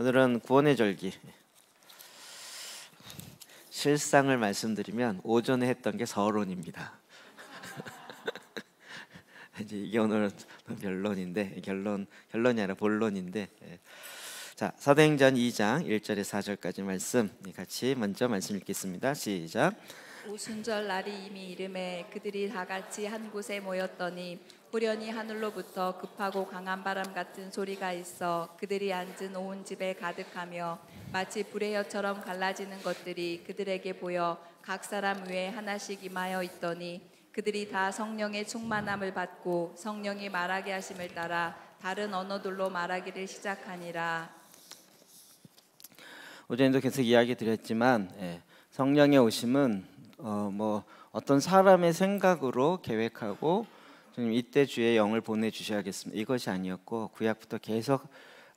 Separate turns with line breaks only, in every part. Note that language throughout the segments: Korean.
오늘은 구원의 절기 실상을 말씀드리면 오전에 했던 게 서론입니다. 이제 이게 오늘 결론인데 결론 결론이 아니라 본론인데 예. 자 사도행전 2장 1절에 4절까지 말씀 같이 먼저 말씀 읽겠습니다. 시작.
오순절 날이 이미 이름에 그들이 다 같이 한 곳에 모였더니 후련히 하늘로부터 급하고 강한 바람 같은 소리가 있어 그들이 앉은 온 집에 가득하며 마치 불의 여처럼 갈라지는 것들이 그들에게 보여 각 사람 위에 하나씩 임하여 있더니 그들이 다 성령의 충만함을 받고 성령이 말하게 하심을 따라 다른 언어들로 말하기를 시작하니라.
어제도 계속 이야기 드렸지만 예, 성령의 오심은 어, 뭐 어떤 사람의 생각으로 계획하고 주님 이때 주의 영을 보내 주셔야겠습니다. 이것이 아니었고 구약부터 계속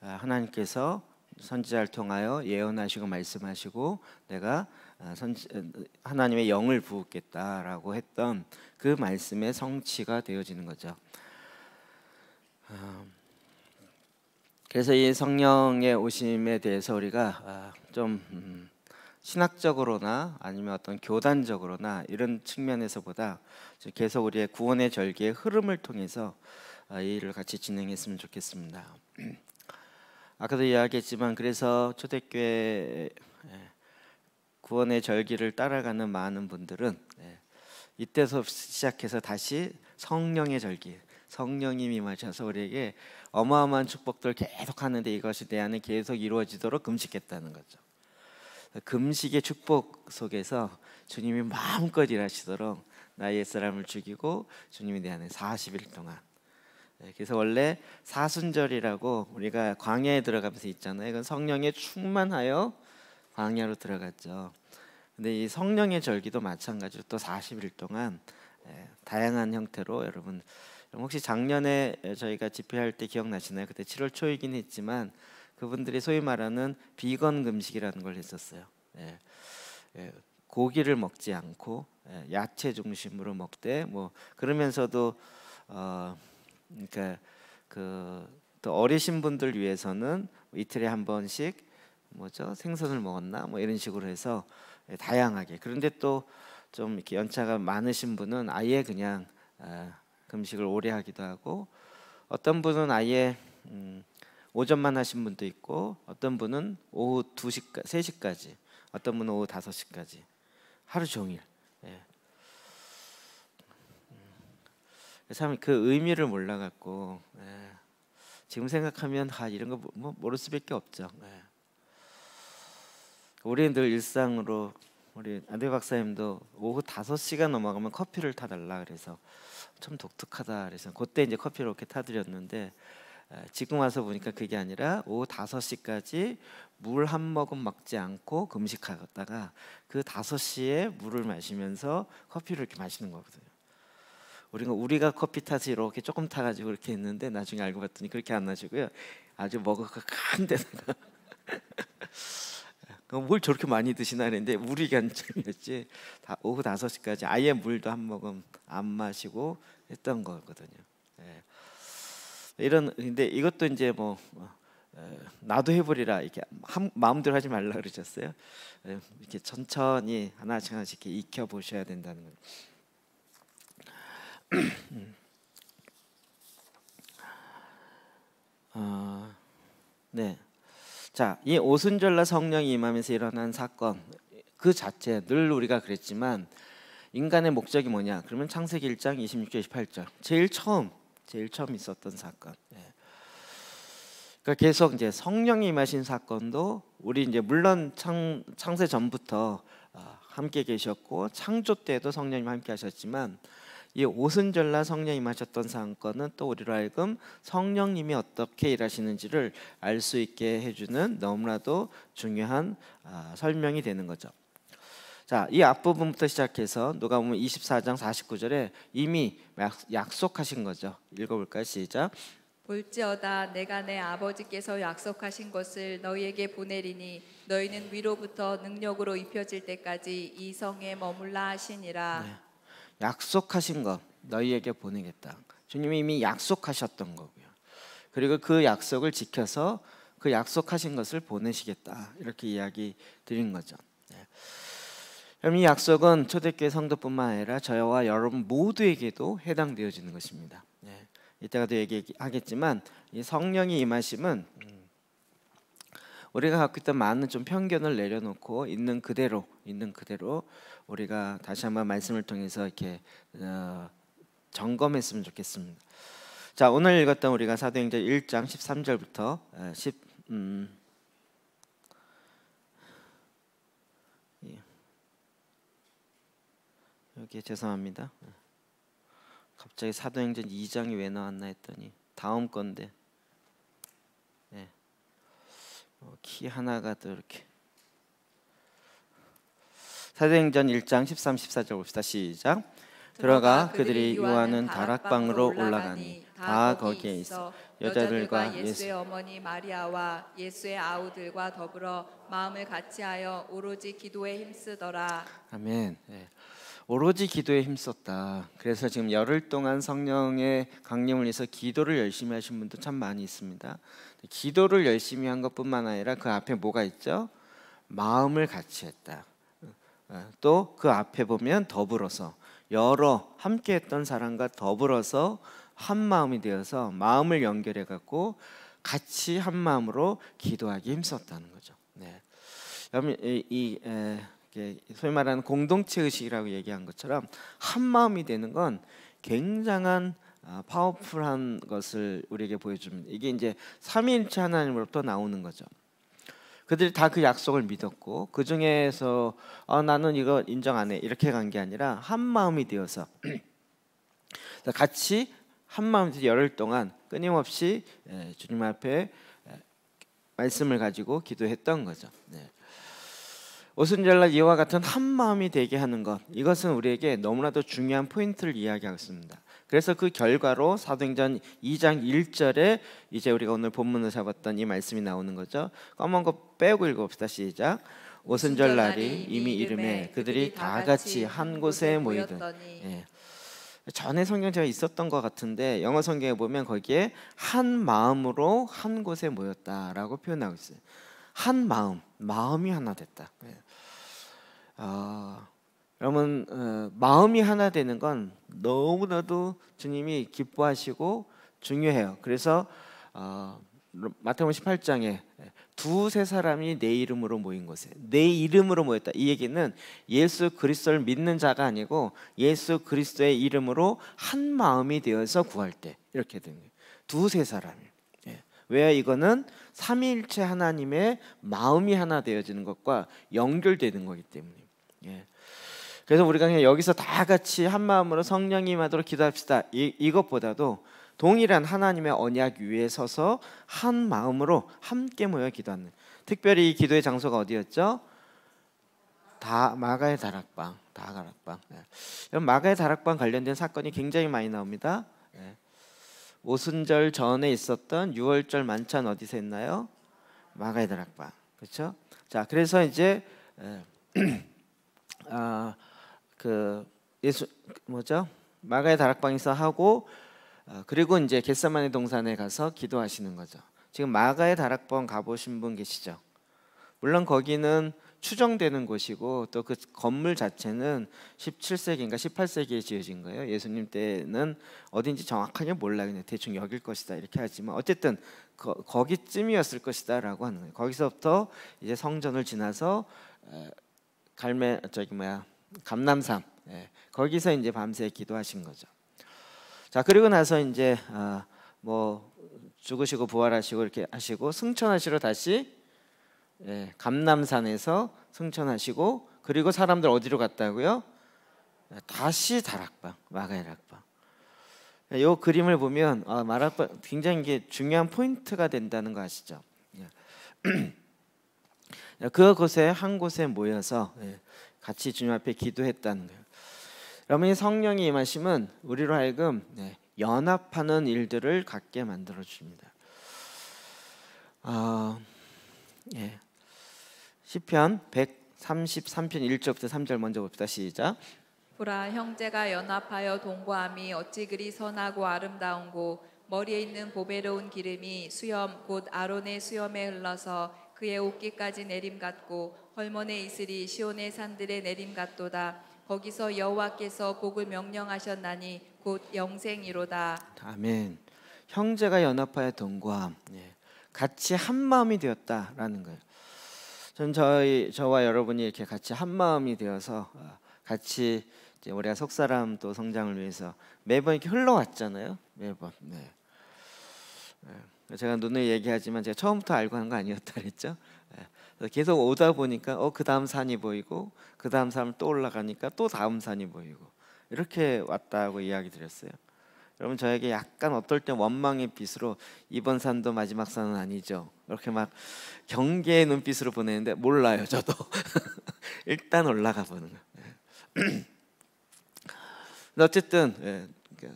아, 하나님께서 선지자를 통하여 예언하시고 말씀하시고 내가 아, 선지, 아, 하나님의 영을 부었겠다라고 했던 그 말씀의 성취가 되어지는 거죠. 그래서 이 성령의 오심에 대해서 우리가 좀 음, 신학적으로나 아니면 어떤 교단적으로나 이런 측면에서보다 계속 우리의 구원의 절개의 흐름을 통해서 아, 이 일을 같이 진행했으면 좋겠습니다. 아까도 이야기했지만 그래서 초대교회 예, 구원의 절기를 따라가는 많은 분들은 예, 이때서 시작해서 다시 성령의 절기, 성령이 임셔서 우리에게 어마어마한 축복들을 계속 하는데 이것이 내 안에 계속 이루어지도록 금식했다는 거죠. 금식의 축복 속에서 주님이 마음껏 일하시도록 나의 사람을 죽이고 주님에 대한 에 40일 동안 네, 그래서 원래 사순절이라고 우리가 광야에 들어가면서 있잖아요. 이건 성령에 충만하여 광야로 들어갔죠. 근데 이 성령의 절기도 마찬가지로 또 40일 동안 예, 다양한 형태로 여러분 혹시 작년에 저희가 집회할 때 기억나시나요? 그때 7월 초이긴 했지만 그분들이 소위 말하는 비건 금식이라는 걸 했었어요. 예, 예, 고기를 먹지 않고 예, 야채 중심으로 먹되 뭐 그러면서도 어, 그러니까 그또 어리신 분들 위해서는 이틀에 한 번씩 뭐죠 생선을 먹었나 뭐 이런 식으로 해서 예, 다양하게 그런데 또좀 이렇게 연차가 많으신 분은 아예 그냥 아, 금식을 오래 하기도 하고 어떤 분은 아예 음, 오전만 하신 분도 있고 어떤 분은 오후 2시 3시까지 어떤 분은 오후 5시까지 하루 종일 예. 음. 참그 의미를 몰라갖고 예. 지금 생각하면 아 이런 거 뭐, 모를 수밖에 없죠 예. 우리는 늘 일상으로 우리 안대 박사님도 오후 5시가 넘어가면 커피를 타달라 그래서 좀 독특하다 그래서 그때 이제 커피를 이렇게 타드렸는데 지금 와서 보니까 그게 아니라 오후 5시까지 물 한 모금 먹지 않고 금식하다가 그 5시에 물을 마시면서 커피를 이렇게 마시는 거거든요. 우리가 우리가 커피 탓이 이렇게 조금 타 가지고 이렇게 했는데 나중에 알고 봤더니 그렇게 안 마시고요. 아주 머그가 큰 데다가 뭘 저렇게 많이 드시나 했는데 물이 관점이었지 오후 5시까지 아예 물도 한 모금 안 마시고 했던 거거든요. 예. 이런 근데 이것도 이제 뭐 어, 나도 해버리라 이렇게 마음대로 하지 말라 그러셨어요. 이렇게 천천히 하나씩 하나씩 이렇게 익혀 보셔야 된다는 거 어, 네. 자, 이 오순절날 성령이 임하면서 일어난 사건 그 자체 늘 우리가 그랬지만 인간의 목적이 뭐냐? 그러면 창세기 1장 26절 28절 제일 처음 제일 처음 있었던 사건. 예. 그러니까 계속 이제 성령이 임하신 사건도 우리 이제 물론 창, 창세 전부터 어, 함께 계셨고 창조 때도 성령님 함께 하셨지만 이 오순절날 성령 임하셨던 사건은 또 우리로 하여금 성령님이 어떻게 일하시는지를 알 수 있게 해주는 너무나도 중요한 아, 설명이 되는 거죠. 자, 이 앞부분부터 시작해서 누가 보면 24장 49절에 이미 약속하신 거죠. 읽어볼까요? 시작.
볼지어다 내가 내 아버지께서 약속하신 것을 너희에게 보내리니 너희는 위로부터 능력으로 입혀질 때까지 이 성에 머물라 하시니라. 네.
약속하신 것 너희에게 보내겠다. 주님이 이미 약속하셨던 거고요. 그리고 그 약속을 지켜서 그 약속하신 것을 보내시겠다. 이렇게 이야기 드린 거죠. 그럼 이 약속은 초대교회 성도뿐만 아니라 저와 여러분 모두에게도 해당되어지는 것입니다. 네. 이때가도 얘기하겠지만 이 성령이 임하심은 음, 우리가 갖고 있던 많은 좀 편견을 내려놓고 있는 그대로 있는 그대로 우리가 다시 한번 말씀을 통해서 이렇게 어, 점검했으면 좋겠습니다. 자 오늘 읽었던 우리가 사도행전 1장 13절부터 10. 어, 음, 여기 죄송합니다. 갑자기 사도행전 2장이 왜 나왔나 했더니 다음 건데 네. 키 하나가 또 이렇게 사도행전 1장 13, 14절 봅시다. 시작 들어가 그들이 요한은 다락방으로 올라가니 다 거기에 있어
여자들과 예수의 어머니 마리아와 예수의 아우들과 더불어 마음을 같이하여 오로지 기도에 힘쓰더라. 아멘. 네.
오로지 기도에 힘썼다. 그래서 지금 열흘 동안 성령의 강림을 위해서 기도를 열심히 하신 분도 참 많이 있습니다. 기도를 열심히 한 것뿐만 아니라 그 앞에 뭐가 있죠? 마음을 같이 했다. 어, 또그 앞에 보면 더불어서 여러 함께 했던 사람과 더불어서 한 마음이 되어서 마음을 연결해 갖고 같이 한 마음으로 기도하기 힘썼다는 거죠. 네. 여러분 이, 이 에, 소위 말하는 공동체 의식이라고 얘기한 것처럼 한 마음이 되는 건 굉장한 아, 파워풀한 것을 우리에게 보여줍니다. 이게 이제 삼위일체 하나님으로부터 나오는 거죠. 그들이 다 그 약속을 믿었고 그 중에서 어, 나는 이거 인정 안해 이렇게 간 게 아니라 한 마음이 되어서 같이 한마음에 열흘 동안 끊임없이 예, 주님 앞에 예, 말씀을 가지고 기도했던 거죠. 네. 오순절날 이와 같은 한 마음이 되게 하는 것 이것은 우리에게 너무나도 중요한 포인트를 이야기하고 있습니다. 그래서 그 결과로 사도행전 2장 1절에 이제 우리가 오늘 본문을 잡았던 이 말씀이 나오는 거죠. 검은 거 빼고 읽어봅시다. 시작. 오순절 날이 이미 이름에 그들이 다 같이 한 곳에 모이더 예. 전에 성경 제가 있었던 것 같은데 영어 성경에 보면 거기에 한 마음으로 한 곳에 모였다라고 표현하고 있어요. 한 마음, 마음이 하나 됐다. 예. 아, 여러분 어, 마음이 하나 되는 건 너무나도 주님이 기뻐하시고 중요해요. 그래서 어, 마태복음 18장에 두세 사람이 내 이름으로 모인 곳에 내 이름으로 모였다. 이 얘기는 예수 그리스도를 믿는 자가 아니고 예수 그리스도의 이름으로 한 마음이 되어서 구할 때 이렇게 되는 거예요. 두세 사람이. 예. 왜 이거는 삼위일체 하나님의 마음이 하나 되어지는 것과 연결되는 거기 때문에. 예. 그래서 우리가 그냥 여기서 다 같이 한 마음으로 성령님하도록 기도합시다. 이, 이것보다도 동일한 하나님의 언약 위에 서서 한 마음으로 함께 모여 기도하는. 특별히 이 기도의 장소가 어디였죠? 다 마가의 다락방, 다가락방. 예. 마가의 다락방 관련된 사건이 굉장히 많이 나옵니다. 예. 오순절 전에 있었던 유월절 만찬 어디서 했나요? 마가의 다락방. 그렇죠? 자, 그래서 이제 예. 아, 그 예수 뭐죠? 마가의 다락방에서 하고 어, 그리고 이제 겟사만의 동산에 가서 기도하시는 거죠. 지금 마가의 다락방 가보신 분 계시죠? 물론 거기는 추정되는 곳이고 또 그 건물 자체는 17세기인가 18세기에 지어진 거예요. 예수님 때는 어딘지 정확하게 몰라 그냥 대충 여길 것이다 이렇게 하지만 어쨌든 거, 기쯤이었을 것이다라고 하는 거예요. 거기서부터 이제 성전을 지나서 갈매 저기 뭐야 감남산 예, 거기서 이제 밤새 기도하신 거죠. 자 그리고 나서 이제 아, 뭐 죽으시고 부활하시고 이렇게 하시고 승천하시러 다시 예, 감남산에서 승천하시고 그리고 사람들 어디로 갔다고요? 다시 다락방 마가야락방. 예, 요 그림을 보면 아, 마락방 굉장히 이게 중요한 포인트가 된다는 거 아시죠? 예. 그곳에 한 곳에 모여서 예, 같이 주님 앞에 기도했다는 거예요. 여러분이 성령이 임하심은 우리로 하여금 예, 연합하는 일들을 갖게 만들어 줍니다. 어, 아, 예. 시편 133편 1절부터 3절 먼저 봅시다. 시작.
보라 형제가 연합하여 동거함이 어찌 그리 선하고 아름다운고 머리에 있는 보배로운 기름이 수염 곧 아론의 수염에 흘러서 그의 옷깃까지 내림 같고 헐몬의 이슬이 시온의 산들에 내림 같도다. 거기서 여호와께서 복을 명령하셨나니 곧 영생이로다.
아멘. 형제가 연합하여 동거함. 예. 같이 한 마음이 되었다라는 거예요. 전 저희 저와 여러분이 이렇게 같이 한 마음이 되어서 어, 같이 우리가 속 사람 또 성장을 위해서 매번 이렇게 흘러왔잖아요. 매번. 네. 네. 제가 눈을 얘기하지만 제가 처음부터 알고 한 거 아니었다 그랬죠. 예. 계속 오다 보니까 어그 다음 산이 보이고 그 다음 산을 또 올라가니까 또 다음 산이 보이고 이렇게 왔다고 이야기 드렸어요. 여러분 저에게 약간 어떨 때 원망의 빛으로 이번 산도 마지막 산은 아니죠. 이렇게 막 경계의 눈빛으로 보내는데 몰라요 저도 일단 올라가 보는 거. 예. 어쨌든 예, 그,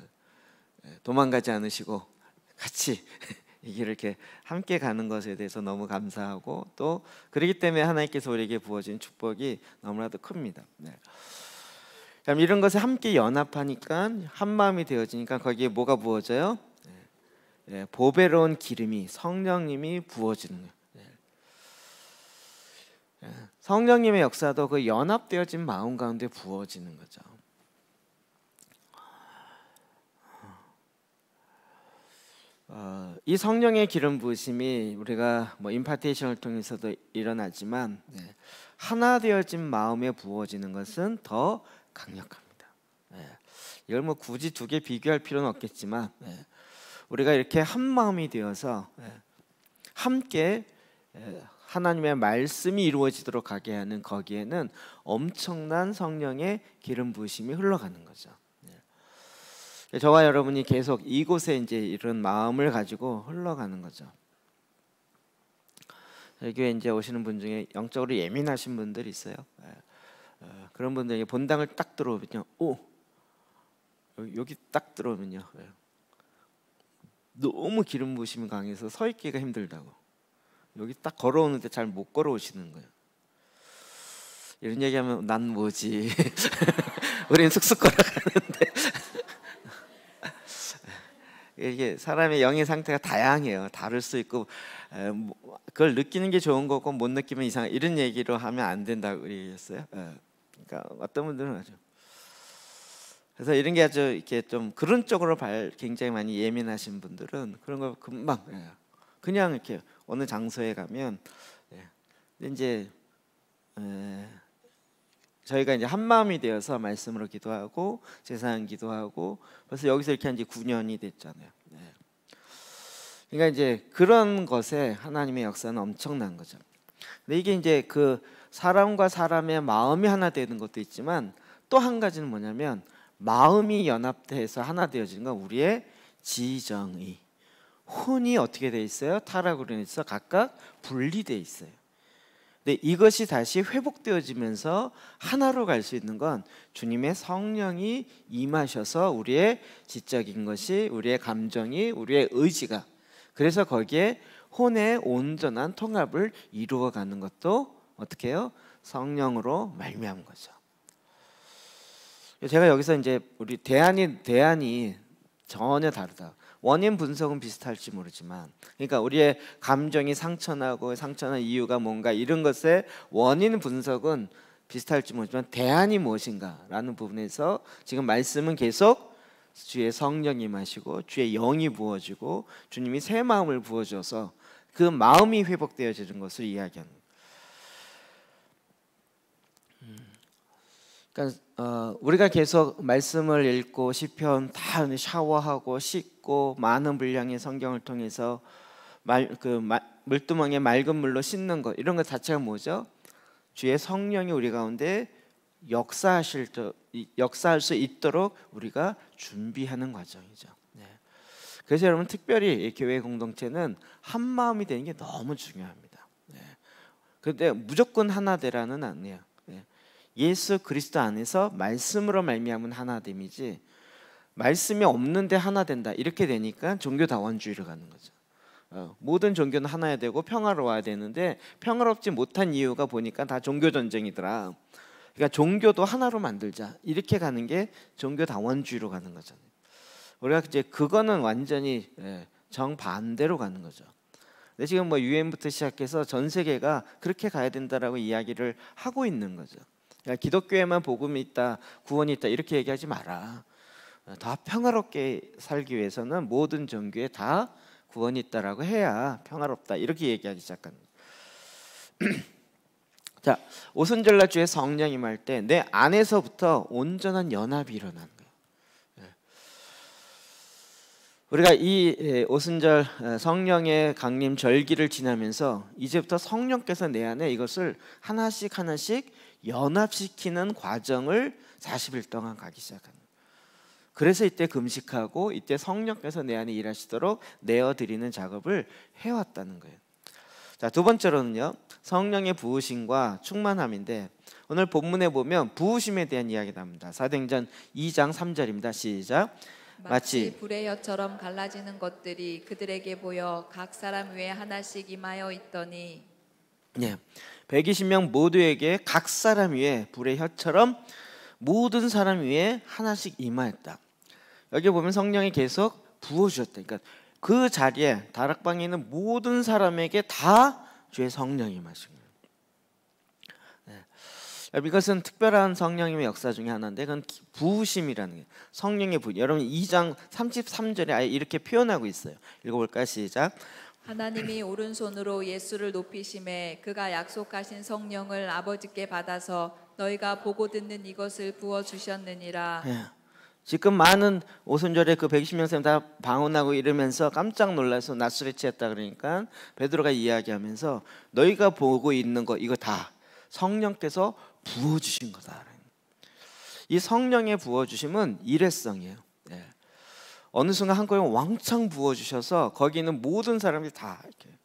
도망가지 않으시고 같이 이 길을 이렇게 함께 가는 것에 대해서 너무 감사하고 또 그러기 때문에 하나님께서 우리에게 부어진 축복이 너무나도 큽니다. 네. 이런 것을 함께 연합하니까 한 마음이 되어지니까 거기에 뭐가 부어져요? 네. 네 보배로운 기름이 성령님이 부어지는 거예요. 네. 네, 성령님의 역사도 그 연합되어진 마음 가운데 부어지는 거죠. 어, 이 성령의 기름 부으심이 우리가 뭐 임파테이션을 통해서도 일어나지만 네. 하나 되어진 마음에 부어지는 것은 더 강력합니다. 네. 이걸 뭐 굳이 두 개 비교할 필요는 없겠지만 네. 우리가 이렇게 한 마음이 되어서 네, 함께 네, 하나님의 말씀이 이루어지도록 하게 하는 거기에는 엄청난 성령의 기름 부으심이 흘러가는 거죠. 네, 저와 여러분이 계속 이곳에 이제 이런 마음을 가지고 흘러가는 거죠. 교회 이제 오시는 분 중에 영적으로 예민하신 분들이 있어요. 네, 어, 그런 분들에 본당을 딱 들어오면요, 오 여기 딱 들어오면요, 네. 너무 기름 부심이 강해서 서 있기가 힘들다고. 여기 딱 걸어오는데 잘 못 걸어오시는 거예요. 이런 얘기하면 난 뭐지? 우리는 쑥쑥 걸어가는데 이게 사람의 영의 상태가 다양해요. 다를 수 있고 뭐, 그걸 느끼는 게 좋은 거고 못 느끼면 이상 이런 얘기로 하면 안 된다고 얘기했어요. 그러니까 어떤 분들은 아주 그래서 이런 게 아주 이렇게 좀 그런 쪽으로 굉장히 많이 예민하신 분들은 그런 거 금방 예, 그냥 이렇게 어느 장소에 가면 예, 이제 저희가 이제 한 마음이 되어서 말씀으로 기도하고 제사한 기도하고 벌써 여기서 이렇게 한 지 9년이 됐잖아요. 네. 그러니까 이제 그런 것에 하나님의 역사는 엄청난 거죠. 근데 이게 이제 그 사람과 사람의 마음이 하나 되는 것도 있지만 또 한 가지는 뭐냐면 마음이 연합돼서 하나 되어지는 건 우리의 지정이 혼이 어떻게 돼 있어요? 타락으로 인해서 각각 분리돼 있어요. 근데 네, 이것이 다시 회복되어지면서 하나로 갈 수 있는 건 주님의 성령이 임하셔서 우리의 지적인 것이 우리의 감정이 우리의 의지가 그래서 거기에 혼의 온전한 통합을 이루어가는 것도 어떻게 해요? 성령으로 말미암은 거죠. 제가 여기서 이제 우리 대안이 대안이 전혀 다르다. 원인 분석은 비슷할지 모르지만 그러니까 우리의 감정이 상처나고 상처나 이유가 뭔가 이런 것의 원인 분석은 비슷할지 모르지만 대안이 무엇인가라는 부분에서 지금 말씀은 계속 주의 성령이 마시고 주의 영이 부어지고 주님이 새 마음을 부어줘서 그 마음이 회복되어지는 것을 이야기합니다. 그러니까 어, 우리가 계속 말씀을 읽고 시편 다 샤워하고 씻고 많은 분량의 성경을 통해서 말, 그 물두멍에 맑은 물로 씻는 것 이런 것 자체가 뭐죠? 주의 성령이 우리 가운데 역사하실 역사할 수 있도록 우리가 준비하는 과정이죠. 네. 그래서 여러분 특별히 교회 공동체는 한 마음이 되는 게 너무 중요합니다. 네. 근데 무조건 하나 되라는 아니에요. 예수 그리스도 안에서 말씀으로 말미암은 하나됨이지 말씀이 없는데 하나 된다 이렇게 되니까 종교 다원주의로 가는 거죠. 어, 모든 종교는 하나야 되고 평화로워야 되는데 평화롭지 못한 이유가 보니까 다 종교 전쟁이더라. 그러니까 종교도 하나로 만들자 이렇게 가는 게 종교 다원주의로 가는 거잖아요. 우리가 이제 그거는 완전히 예, 정 반대로 가는 거죠. 근데 지금 뭐 유엔부터 시작해서 전 세계가 그렇게 가야 된다라고 이야기를 하고 있는 거죠. 야, 기독교에만 복음이 있다, 구원이 있다 이렇게 얘기하지 마라. 다 평화롭게 살기 위해서는 모든 종교에 다 구원이 있다라고 해야 평화롭다 이렇게 얘기하기 시작합 자, 오순절날 주에 성령 임할 때내 안에서부터 온전한 연합이 일어난 예. 우리가 이 예, 오순절 어, 성령의 강림 절기를 지나면서 이제부터 성령께서 내 안에 이것을 하나씩 하나씩 연합시키는 과정을 40일 동안 가기 시작합니다. 그래서 이때 금식하고 이때 성령께서 내 안에 일하시도록 내어드리는 작업을 해왔다는 거예요. 자, 두 번째로는요. 성령의 부으심과 충만함인데 오늘 본문에 보면 부으심에 대한 이야기가 니다 사도행전 2장 3절입니다. 시작. 마치
불의 여처럼 갈라지는 것들이 그들에게 보여 각 사람 위에 하나씩 임하여 있더니
예. 120명 모두에게 각 사람 위에 불의 혀처럼 모든 사람 위에 하나씩 임하였다. 여기 보면 성령이 계속 부어주셨다. 그러니까 그 자리에 다락방에 있는 모든 사람에게 다 주의 성령이 마신 거예요. 네. 이것은 특별한 성령님의 역사 중에 하나인데 그건 부으심이라는 게 성령의 부. 여러분 2장 33절에 아예 이렇게 표현하고 있어요. 읽어볼까 시작.
하나님이 오른손으로 예수를 높이심에 그가 약속하신 성령을 아버지께 받아서 너희가 보고 듣는 이것을 부어 주셨느니라. 예.
지금 많은 오순절에 그 120명쌤 다 방언하고 이러면서 깜짝 놀라서 낯설이치했다 그러니까 베드로가 이야기하면서 너희가 보고 있는 거 이거 다 성령께서 부어 주신 거다. 이 성령의 부어 주심은 일회성이에요. 어느 순간 한꺼번에 왕창 부어주셔서 거기 있는 모든 사람들이 다 이렇게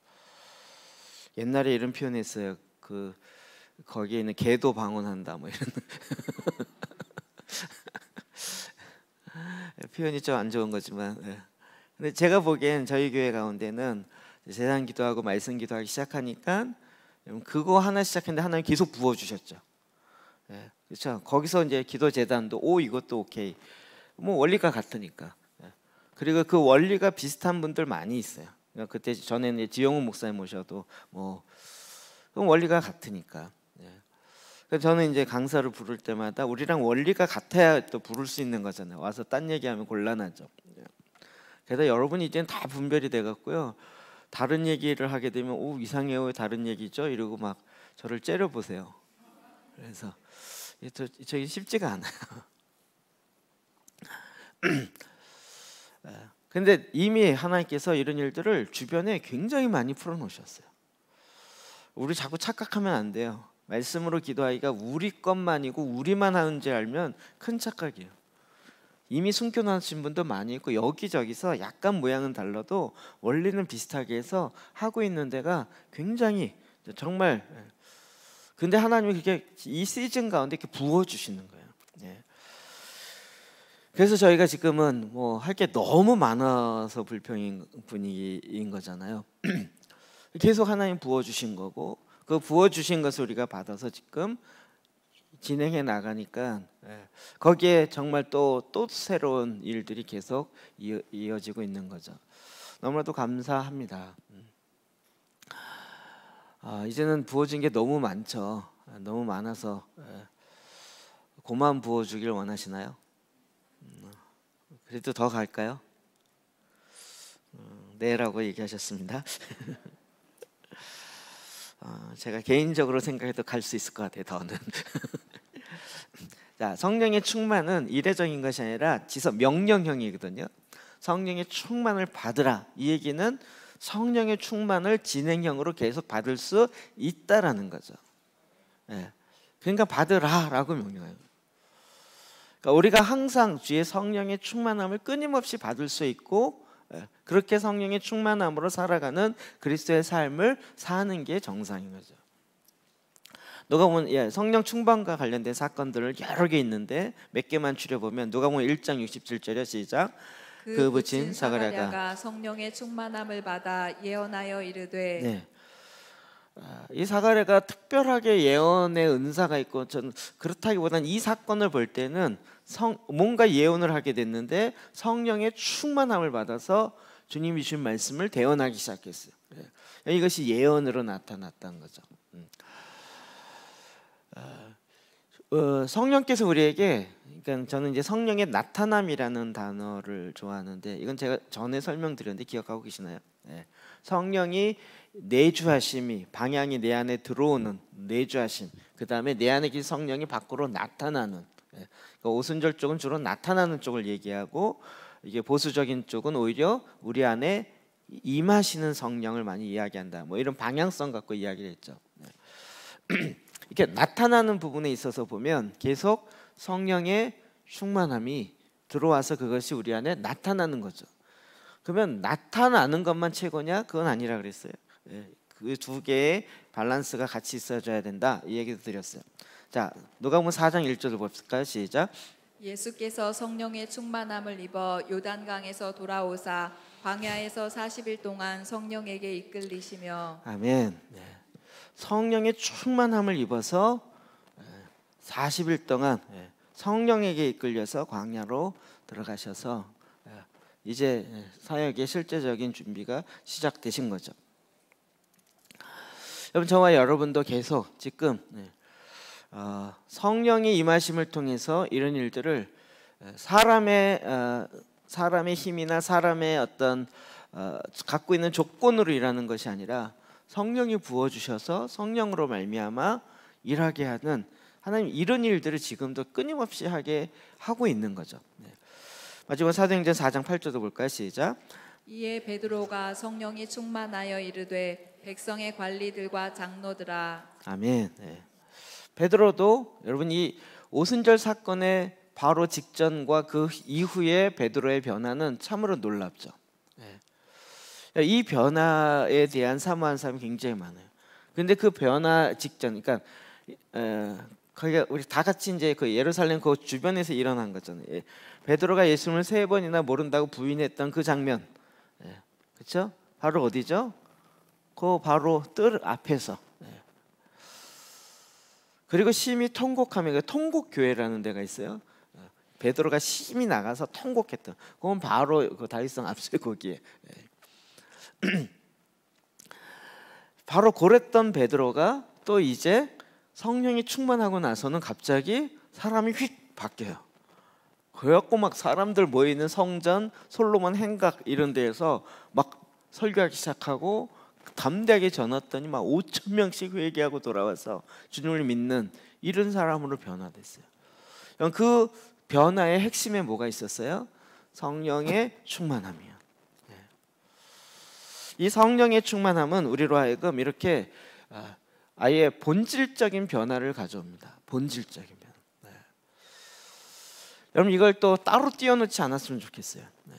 옛날에 이런 표현했어요그 거기에 있는 개도 방언한다 뭐 이런 표현이 좀 안 좋은 거지만 네. 근데 제가 보기엔 저희 교회 가운데는 세상 기도하고 말씀 기도하기 시작하니까 그거 하나 시작했는데 하나님 계속 부어 주셨죠. 네. 그렇죠. 거기서 이제 기도 재단도 오 이것도 오케이. 뭐 원리가 같으니까. 그리고 그 원리가 비슷한 분들 많이 있어요. 그러니까 그때 전에는 지영우 목사님 모셔도 뭐그 원리가 같으니까. 예. 저는 이제 강사를 부를 때마다 우리랑 원리가 같아야 또 부를 수 있는 거잖아요. 와서 딴 얘기하면 곤란하죠. 예. 그래서 여러분이 이제다 분별이 돼 갖고요. 다른 얘기를 하게 되면 오 이상해요 다른 얘기죠 이러고 막 저를 째려 보세요. 그래서 저기 쉽지가 않아요. 예. 근데 이미 하나님께서 이런 일들을 주변에 굉장히 많이 풀어놓으셨어요. 우리 자꾸 착각하면 안 돼요. 말씀으로 기도하기가 우리 것만이고 우리만 하는 줄 알면 큰 착각이에요. 이미 숨겨놓으신 분도 많이 있고 여기저기서 약간 모양은 달라도 원리는 비슷하게 해서 하고 있는 데가 굉장히 정말 예. 근데 하나님이 그게 이 시즌 가운데 이렇게 부어주시는 거예요. 예. 그래서 저희가 지금은 뭐 할 게 너무 많아서 불평인 분위기인 거잖아요. 계속 하나님 부어 주신 거고 그 부어 주신 것을 우리가 받아서 지금 진행해 나가니까 네. 거기에 정말 또또 또 새로운 일들이 계속 이어, 지고 있는 거죠. 너무나도 감사합니다. 아, 이제는 부어진 게 너무 많죠. 너무 많아서 예. 고만 부어주길 원하시나요? 그래도 더 갈까요? 음, 네라고 얘기하셨습니다. 어, 제가 개인적으로 생각해도 갈 수 있을 것 같아요. 더는. 자, 성령의 충만은 이례적인 것이 아니라 지서 명령형이거든요. 성령의 충만을 받으라. 이 얘기는 성령의 충만을 진행형으로 계속 받을 수 있다라는 거죠. 예. 그러니까 받으라라고 명령해요. 그러니까 우리가 항상 주의 성령의 충만함을 끊임없이 받을 수 있고 예, 그렇게 성령의 충만함으로 살아가는 그리스도의 삶을 사는 게 정상인 거죠. 누가복음 예, 성령 충만과 관련된 사건들을 여러 개 있는데 몇 개만 추려 보면 누가복음 1장 67절에 시작
그, 그 부친
사가랴가
성령의 충만함을 받아 예언하여 이르되 네.
아, 이 사가랴가 특별하게 예언의 은사가 있고 저 그렇다기보다는 이 사건을 볼 때는 성, 뭔가 예언을 하게 됐는데 성령의 충만함을 받아서 주님이 주신 말씀을 대언하기 시작했어요. 예, 이것이 예언으로 나타났다는 거죠. 음. 아, 어, 성령께서 우리에게 그러니까 저는 이제 성령의 나타남이라는 단어를 좋아하는데 이건 제가 전에 설명드렸는데 기억하고 계시나요? 예. 성령이 내주하심이 방향이 내 안에 들어오는 내주하심 그 다음에 내 안에 계 성령이 밖으로 나타나는 예, 그러니까 오순절 쪽은 주로 나타나는 쪽을 얘기하고 이게 보수적인 쪽은 오히려 우리 안에 임하시는 성령을 많이 이야기한다 뭐 이런 방향성 갖고 이야기를 했죠 예. 이렇게 나타나는 부분에 있어서 보면 계속 성령의 충만함이 들어와서 그것이 우리 안에 나타나는 거죠 그러면 나타나는 것만 최고냐? 그건 아니라 그랬어요. 예, 그두 개의 밸런스가 같이 있어줘야 된다 이 얘기도 드렸어요. 자 누가복음 4장 1절을 볼까요? 시작.
예수께서 성령의 충만함을 입어 요단강에서 돌아오사 광야에서 40일 동안 성령에게 이끌리시며
아멘. 네. 성령의 충만함을 입어서 40일 예, 동안 예, 성령에게 이끌려서 광야로 들어가셔서 이제 사역의 실제적인 준비가 시작되신 거죠. 여러분 저와 여러분도 계속 지금 네, 어, 성령의 임하심을 통해서 이런 일들을 어, 사람의 어, 사람의 힘이나 사람의 어떤 갖고 있는 조건으로 일하는 것이 아니라 성령이 부어 주셔서 성령으로 말미암아 일하게 하는 하나님 이런 일들을 지금도 끊임없이 하게 하고 있는 거죠. 네. 마지막 사도행전 4장 8절도 볼까요? 시작.
이에 베드로가 성령이 충만하여 이르되 백성의 관리들과 장로들아.
아멘. 네. 베드로도 여러분 이 오순절 사건의 바로 직전과 그 이후에 베드로의 변화는 참으로 놀랍죠. 네. 이 변화에 대한 사모한 사람이 굉장히 많아요. 근데 그 변화 직전, 그러니까 거기 우리 다 같이 이제 그 예루살렘 그 주변에서 일어난 거잖아요. 예. 베드로가 예수님을 세 번이나 모른다고 부인했던 그 장면, 그렇죠? 바로 어디죠? 그 바로 뜰 앞에서 네. 그리고 심히 통곡하면 그 통곡 교회라는 데가 있어요. 어, 베드로가 심히 나가서 통곡했던 그건 바로 그 다윗성 앞에 거기에 네. 바로 고랬던 베드로가 또 이제 성령이 충만하고 나서는 갑자기 사람이 휙 바뀌어요. 그래갖고 막 사람들 모이는 성전 솔로몬 행각 이런 데에서 막 설교하기 시작하고 담대하게 전했더니 막 5천 명씩 회개하고 돌아와서 주님을 믿는 이런 사람으로 변화됐어요. 그 변화의 핵심에 뭐가 있었어요? 성령의 충만함이요. 네. 이 성령의 충만함은 우리로 하여금 이렇게 아, 아예 본질적인 변화를 가져옵니다. 본질적인 변화. 네. 여러분 이걸 또 따로 띄워놓지 않았으면 좋겠어요. 네.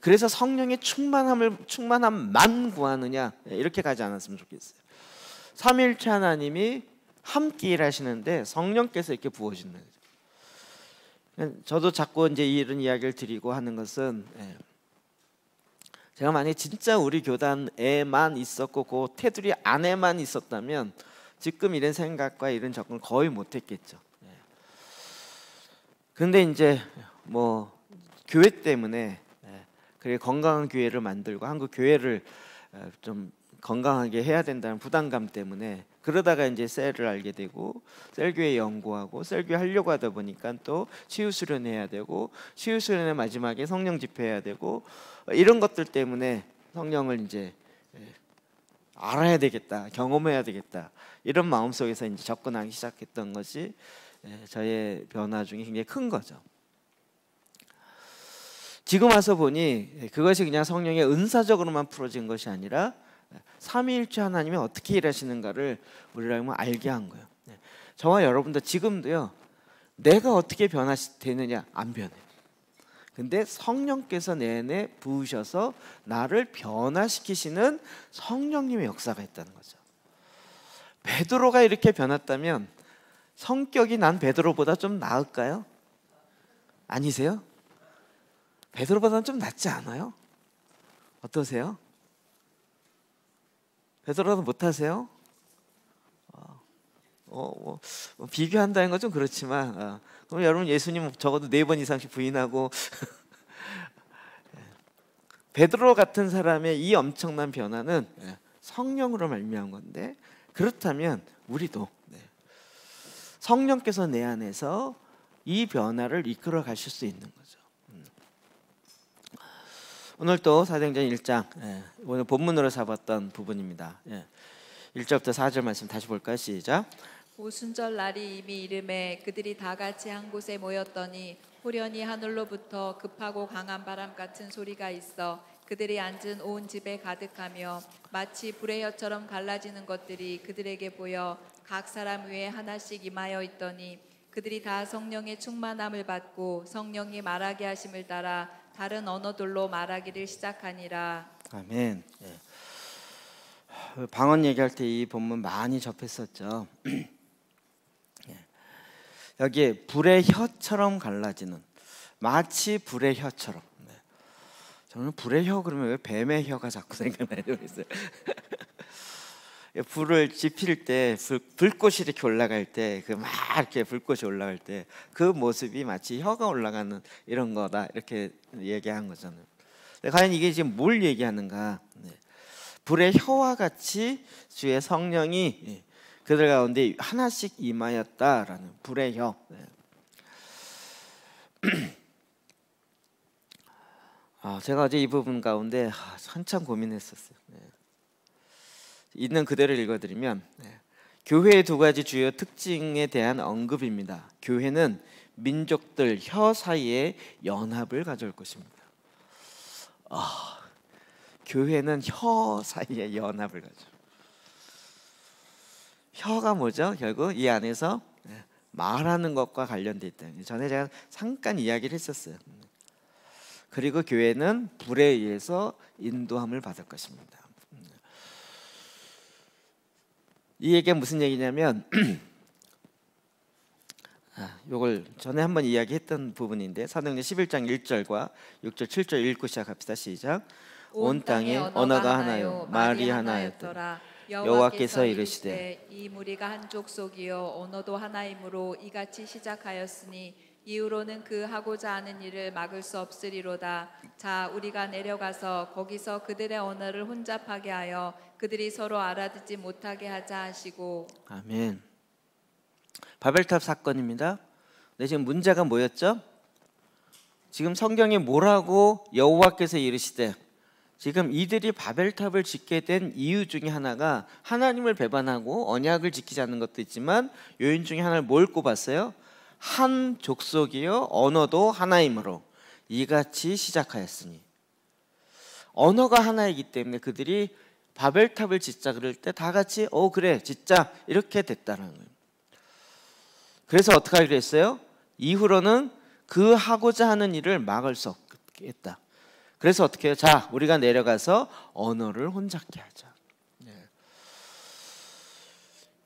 그래서 성령의 충만함을 충만함만 구하느냐 예, 이렇게 가지 않았으면 좋겠어요. 삼일체 하나님이 함께 일하시는데 성령께서 이렇게 부어지는 거죠. 예, 저도 자꾸 이제 이런 이야기를 드리고 하는 것은 예, 제가 만약 진짜 우리 교단에만 있었고 그 테두리 안에만 있었다면 지금 이런 생각과 이런 접근 거의 못했겠죠. 근데 이제 뭐 교회 때문에 그리고 건강한 교회를 만들고 한국 교회를 어, 좀 건강하게 해야 된다는 부담감 때문에 그러다가 이제 셀을 알게 되고 셀 교회 연구하고 셀 교회 하려고 하다 보니까 또 치유 수련해야 되고 치유 수련의 마지막에 성령 집회해야 되고 어, 이런 것들 때문에 성령을 이제 예, 알아야 되겠다 경험해야 되겠다 이런 마음 속에서 이제 접근하기 시작했던 것이 예, 저의 변화 중에 굉장히 큰 거죠. 지금 와서 보니 그것이 그냥 성령의 은사적으로만 풀어진 것이 아니라 삼위일체 하나님이 어떻게 일하시는가를 우리라 면 알게 한 거예요. 네. 저와 여러분도 지금도요. 내가 어떻게 변화되느냐 안 변해. 근데 성령께서 내내 부으셔서 나를 변화시키시는 성령님의 역사가 있다는 거죠. 베드로가 이렇게 변했다면 성격이 난 베드로보다 좀 나을까요? 아니세요? 베드로보다는 좀 낫지 않아요? 어떠세요? 베드로는 못하세요? 어, 어, 뭐, 뭐 비교한다는 건 좀 그렇지만 어, 그럼 여러분 예수님 적어도 네 번 이상씩 부인하고 베드로 같은 사람의 이 엄청난 변화는 네. 성령으로 말미암은 건데 그렇다면 우리도 네. 성령께서 내 안에서 이 변화를 이끌어 가실 수 있는 거죠. 오늘도 사도행전 1장 예, 오늘 본문으로 잡았던 부분입니다. 예. 1절부터 4절 말씀 다시 볼까요? 시작.
오순절 날이 이미 이름에 그들이 다 같이 한 곳에 모였더니 호련히 하늘로부터 급하고 강한 바람 같은 소리가 있어 그들이 앉은 온 집에 가득하며 마치 불의 혀처럼 갈라지는 것들이 그들에게 보여 각 사람 위에 하나씩 임하여 있더니 그들이 다 성령의 충만함을 받고 성령이 말하게 하심을 따라 다른 언어들로 말하기를 시작하니라.
아멘. 예. 방언 얘기할 때 이 본문 많이 접했었죠. 예. 여기에 불의 혀처럼 갈라지는 마치 불의 혀처럼. 네. 저는 불의 혀 그러면 왜 뱀의 혀가 자꾸 생각나요? 불을 지필 때 불, 꽃이 이렇게 올라갈 때 그 막 이렇게 불꽃이 올라갈 때 그 모습이 마치 혀가 올라가는 이런 거다 이렇게 얘기한 거잖아요. 과연 이게 지금 뭘 얘기하는가? 네. 불의 혀와 같이 주의 성령이 예, 그들 가운데 하나씩 임하였다라는 불의 혀. 네. 아, 제가 어제 이 부분 가운데 아, 한참 고민했었어요. 있는 그대로 읽어드리면 네. 교회의 두 가지 주요 특징에 대한 언급입니다. 교회는 민족들 혀 사이에 연합을 가져올 것입니다. 아, 교회는 혀 사이에 연합을 가져. 혀가 뭐죠? 결국 이 안에서 네, 말하는 것과 관련돼 있다. 전에 제가 잠깐 이야기를 했었어요. 그리고 교회는 불에 의해서 인도함을 받을 것입니다. 이 얘기가 무슨 얘기냐면 아, 요걸 전에 한번 이야기했던 부분인데 사도행전 11장 1절과 6절 7절 읽고 시작합시다. 시작. 온 땅에 언어가 하나요 말이 하나였더라.
여호와께서 이르시되 이 무리가 한족 속이요 언어도 하나이므로 이같이 시작하였으니 이후로는 그 하고자 하는 일을 막을 수 없으리로다. 자, 우리가 내려가서 거기서 그들의 언어를 혼잡하게 하여 그들이 서로 알아듣지 못하게 하자 하시고.
아멘. 바벨탑 사건입니다. 근 네, 지금 문제가 뭐였죠? 지금 성경이 뭐라고 여호와께서 이르시되 지금 이들이 바벨탑을 짓게 된 이유 중에 하나가 하나님을 배반하고 언약을 지키지 않는 것도 있지만 요인 중에 하나를 뭘 꼽았어요? 한 족속이요 언어도 하나이므로 이같이 시작하였으니 언어가 하나이기 때문에 그들이 바벨탑을 짓자 그럴 때 다 같이 어 그래 짓자 이렇게 됐다는 거예요. 그래서 어떻게 하기로 했어요? 이후로는 그 하고자 하는 일을 막을 수 없겠다. 그래서 어떻게 해요? 자, 우리가 내려가서 언어를 혼잡게 하자.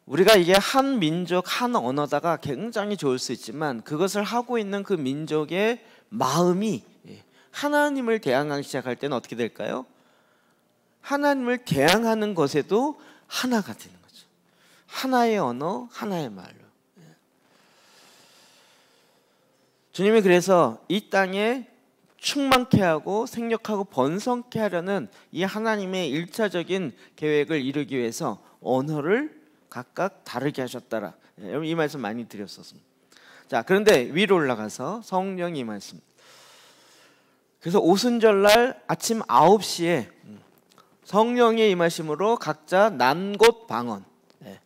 우리가 이게 한 민족, 한 언어다가 굉장히 좋을 수 있지만 그것을 하고 있는 그 민족의 마음이 예, 하나님을 대항하기 시작할 때는 어떻게 될까요? 하나님을 대항하는 것에도 하나가 되는 거죠. 하나의 언어, 하나의 말로. 예. 주님이 그래서 이 땅에 충만케 하고 생력하고 번성케 하려는 이 하나님의 일차적인 계획을 이루기 위해서 언어를 각각 다르게 하셨다라. 예, 여러분 이 말씀 많이 드렸었습니다. 자, 그런데 위로 올라가서 성령이 말씀. 그래서 오순절 날 아침 9시에 성령의 임하심으로 각자 난곳 방언. 예.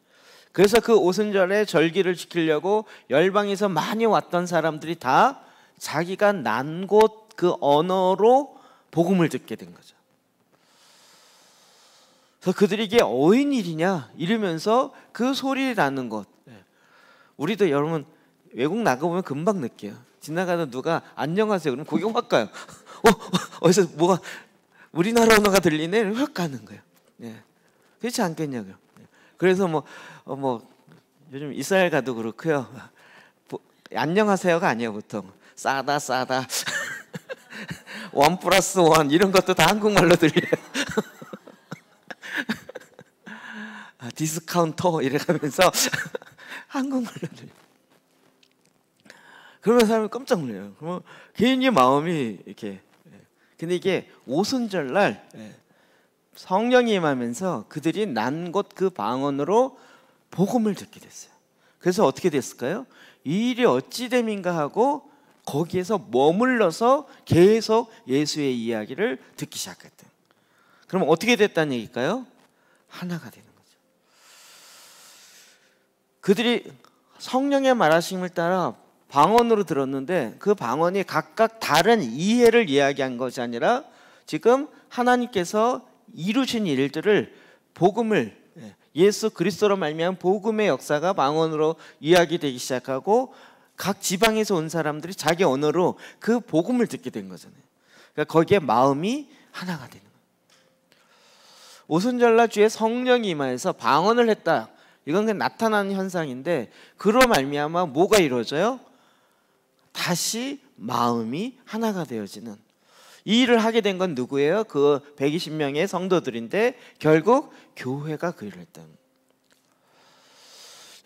그래서 그 오순절에 절기를 지키려고 열방에서 많이 왔던 사람들이 다 자기가 난곳그 언어로 복음을 듣게 된 거죠. 그래서 그들이 이게 어인 일이냐 이러면서 그 소리를 나는 것. 네. 우리도 여러분 외국 나가 보면 금방 느껴요. 지나가는 누가 안녕하세요 그럼 고개 확 가요. 어, 어, 디서 뭐가 우리나라 언어가 들리네 확 가는 거예요. 예. 그렇지 않겠냐고요. 네. 그래서 뭐뭐 어, 뭐 요즘 이스라엘 가도 그렇고요. 뭐, 안녕하세요가 아니에요 보통 싸다 싸다 원 플러스 원 이런 것도 다 한국말로 들려요. 아, 디스카운터 이래가면서 한국말로를 그러면 사람이 깜짝 놀래요. 그러면 개인의 마음이 이렇게 예. 근데 이게 오순절 날 예, 성령이 임하면서 그들이 난 곳 그 방언으로 복음을 듣게 됐어요. 그래서 어떻게 됐을까요? 이 일이 어찌 됨인가 하고 거기에서 머물러서 계속 예수의 이야기를 듣기 시작했대요. 그럼 어떻게 됐다는 얘기일까요? 하나가 되는 그들이 성령의 말하심을 따라 방언으로 들었는데 그 방언이 각각 다른 이해를 이야기한 것이 아니라 지금 하나님께서 이루신 일들을 복음을 예, 예수 그리스도로 말미암 복음의 역사가 방언으로 이야기되기 시작하고 각 지방에서 온 사람들이 자기 언어로 그 복음을 듣게 된 거잖아요. 그러니까 거기에 마음이 하나가 되는 거예요. 오순절날 주에 성령이 임하여서 방언을 했다. 이건 그냥 나타난 현상인데 그로 말미암아 뭐가 이루어져요? 다시 마음이 하나가 되어지는 이 일을 하게 된 건 누구예요? 그 120명의 성도들인데 결국 교회가 그 일을 했다.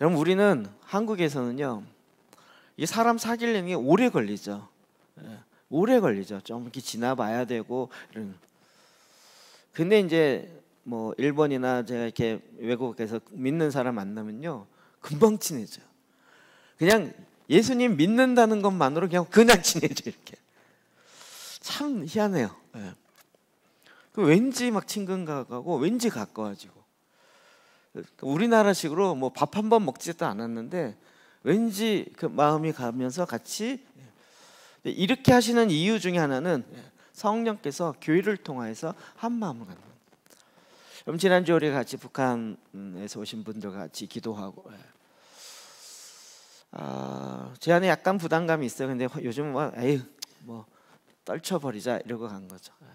여러분 우리는 한국에서는요 이 사람 사귀려는 게 오래 걸리죠. 예, 오래 걸리죠. 좀 이렇게 지나봐야 되고 이런. 근데 이제 뭐 일본이나 제가 이렇게 외국에서 믿는 사람 만나면요 금방 친해져요. 그냥 예수님 믿는다는 것만으로 그냥 그냥 친해져 이렇게 참 희한해요. 네. 왠지 막 친근가가고 왠지 가까워지고 우리나라식으로 뭐 밥 한 번 먹지도 않았는데 왠지 그 마음이 가면서 같이 예. 이렇게 하시는 이유 중에 하나는 예. 성령께서 교회를 통하여서 한 마음을 갖는. 지난주 우리 같이 북한에서 오신 분들 같이 기도하고 예. 아, 제 안에 약간 부담감이 있어요. 근데 요즘 뭐 에휴 뭐 떨쳐버리자 이러고 간 거죠. 예.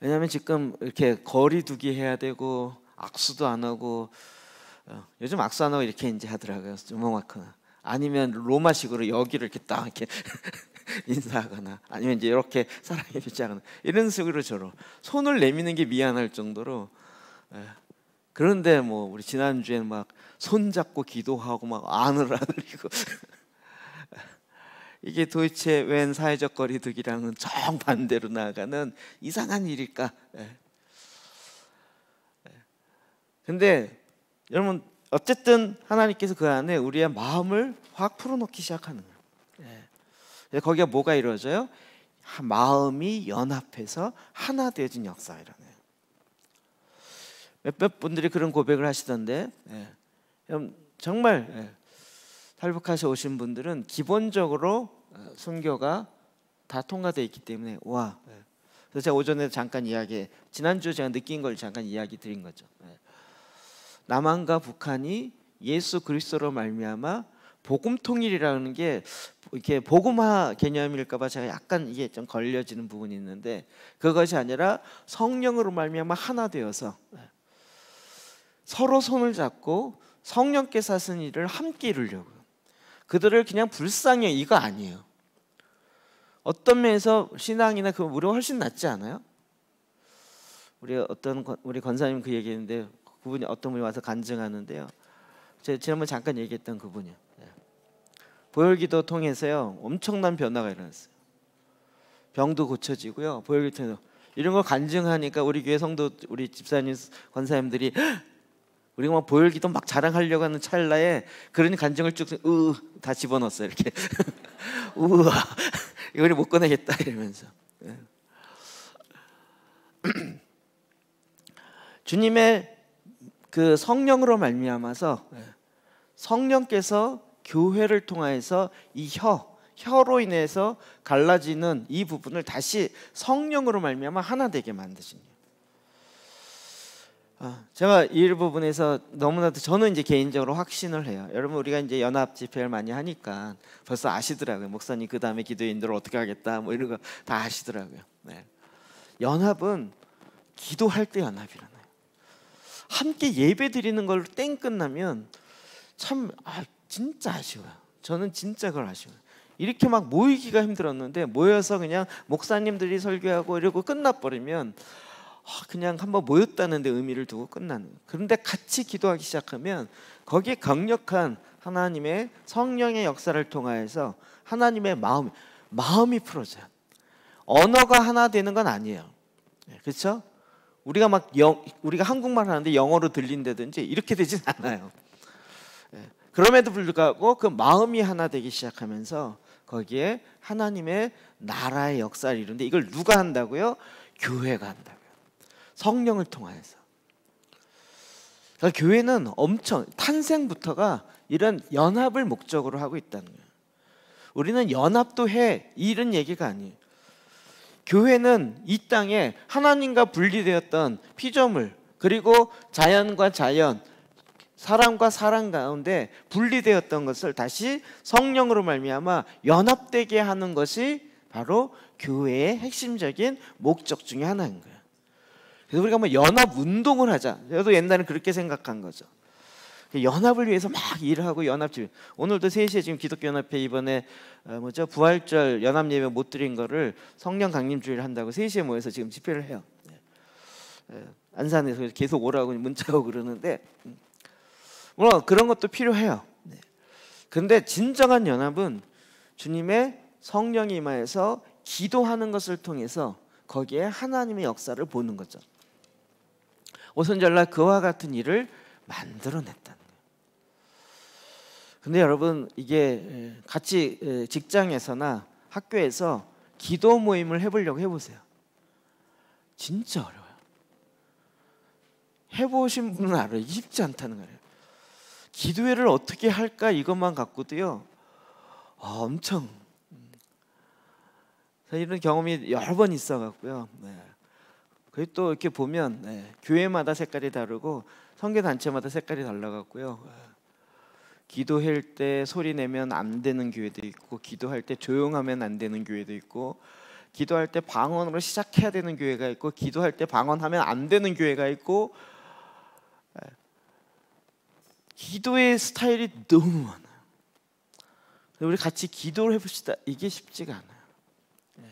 왜냐하면 지금 이렇게 거리 두기 해야 되고 악수도 안 하고 어, 요즘 악수 안 하고 이렇게 이제 하더라고요. 주먹만큼 아니면 로마식으로 여기를 이렇게 딱 이렇게 인사하거나 아니면 이제 이렇게 사랑해 주지 않거 이런 식으로 저로 손을 내미는 게 미안할 정도로 에, 예. 그런데 뭐 우리 지난 주에 막 손잡고 기도하고 막 안을 안으리고 이게 도대체 웬 사회적 거리두기랑은 정반대로 나아가는 이상한 일일까? 예. 예. 근데 여러분 어쨌든 하나님께서 그 안에 우리의 마음을 확 풀어놓기 시작하는 거예요. 거기에 뭐가 이루어져요? 마음이 연합해서 하나 되어진 역사 이러네요. 몇몇 분들이 그런 고백을 하시던데 예. 정말 예. 탈북하셔 오신 분들은 기본적으로 어, 순교가 다 통과되어 있기 때문에 와 예. 그래서 제가 오전에 잠깐 이야기 지난주 제가 느낀 걸 잠깐 이야기 드린 거죠. 예. 남한과 북한이 예수 그리스도로 말미암아 복음 통일이라는 게 이렇게 복음화 개념일까봐 제가 약간 이게 좀 걸려지는 부분이 있는데 그것이 아니라 성령으로 말미암아 하나 되어서 서로 손을 잡고 성령께서 하신 일을 함께 이루려고 그들을 그냥 불쌍해 이거 아니에요. 어떤 면에서 신앙이나 그우무가 훨씬 낫지 않아요? 우리 어떤 우리 권사님 그 얘기했는데 그분이 어떤 분이 와서 간증하는데요. 제가 지난번 잠깐 얘기했던 그분이요. 보혈기도 통해서요 엄청난 변화가 일어났어요. 병도 고쳐지고요. 보혈기 통해서 이런 걸 간증하니까 우리 교회 성도 우리 집사님 권사님들이 우리가 막 보혈기도 막 자랑하려고 하는 찰나에 그런 간증을 쭉으다 집어넣었어요 이렇게 우와 이걸 못 꺼내겠다 이러면서 예. 주님의 그 성령으로 말미암아서 네. 성령께서 교회를 통해서이 혀, 혀로 인해서 갈라지는 이 부분을 다시 성령으로 말미암아 하나 되게 만드신 아, 제가 이 부분에서 너무나도 저는 이제 개인적으로 확신을 해요. 여러분 우리가 이제 연합 집회를 많이 하니까 벌써 아시더라고요. 목사님 그 다음에 기도인들을 어떻게 하겠다 뭐 이런 거 다 아시더라고요. 네. 연합은 기도할 때 연합이라나요? 함께 예배 드리는 걸땡 끝나면 참 아, 진짜 아쉬워요. 저는 진짜 그걸 아쉬워요. 이렇게 막 모이기가 힘들었는데 모여서 그냥 목사님들이 설교하고 이러고 끝나버리면 아, 그냥 한번 모였다는데 의미를 두고 끝나는. 그런데 같이 기도하기 시작하면 거기에 강력한 하나님의 성령의 역사를 통하여서 하나님의 마음 마음이 풀어져요. 언어가 하나 되는 건 아니에요. 네, 그렇죠? 우리가 막 영, 우리가 한국말 하는데 영어로 들린다든지 이렇게 되진 않아요. 그럼에도 불구하고 그 마음이 하나 되기 시작하면서 거기에 하나님의 나라의 역사를 이루는데 이걸 누가 한다고요? 교회가 한다고요. 성령을 통하여서. 그러니까 교회는 엄청 탄생부터가 이런 연합을 목적으로 하고 있다는 거예요. 우리는 연합도 해 이런 얘기가 아니에요. 교회는 이 땅에 하나님과 분리되었던 피조물 그리고 자연과 자연 사람과 사람 가운데 분리되었던 것을 다시 성령으로 말미암아 연합되게 하는 것이 바로 교회의 핵심적인 목적 중의 하나인 거예요. 그래서 우리가 뭐 연합 운동을 하자. 저도 옛날에 그렇게 생각한 거죠. 그 연합을 위해서 막 일하고 연합집 오늘도 3시에 지금 기독교연합회 이번에 어, 뭐죠 부활절 연합 예배 못 드린 거를 성령 강림 주일 한다고 3시에 모여서 지금 집회를 해요. 예. 예. 안산에서 계속 오라고 문자고 그러는데 음. 물론 뭐 그런 것도 필요해요. 네. 근데 진정한 연합은 주님의 성령이 임하여서 기도하는 것을 통해서 거기에 하나님의 역사를 보는 거죠. 오선절날 그와 같은 일을 만들어냈다는 거예요. 근데 여러분 이게 같이 직장에서나 학교에서 기도 모임을 해보려고 해보세요. 진짜 어려워요. 해보신 분은 알아요. 쉽지 않다는 거예요. 기도회를 어떻게 할까 이것만 갖고도요 아, 엄청 음. 이런 경험이 여러 번 있어갖고요. 네. 그리고 또 이렇게 보면 네. 교회마다 색깔이 다르고 성교 단체마다 색깔이 달라갖고요. 네. 기도할 때 소리 내면 안 되는 교회도 있고 기도할 때 조용하면 안 되는 교회도 있고 기도할 때 방언으로 시작해야 되는 교회가 있고 기도할 때 방언하면 안 되는 교회가 있고 기도의 스타일이 너무 많아요. 우리 같이 기도를 해봅시다. 이게 쉽지가 않아요. 예.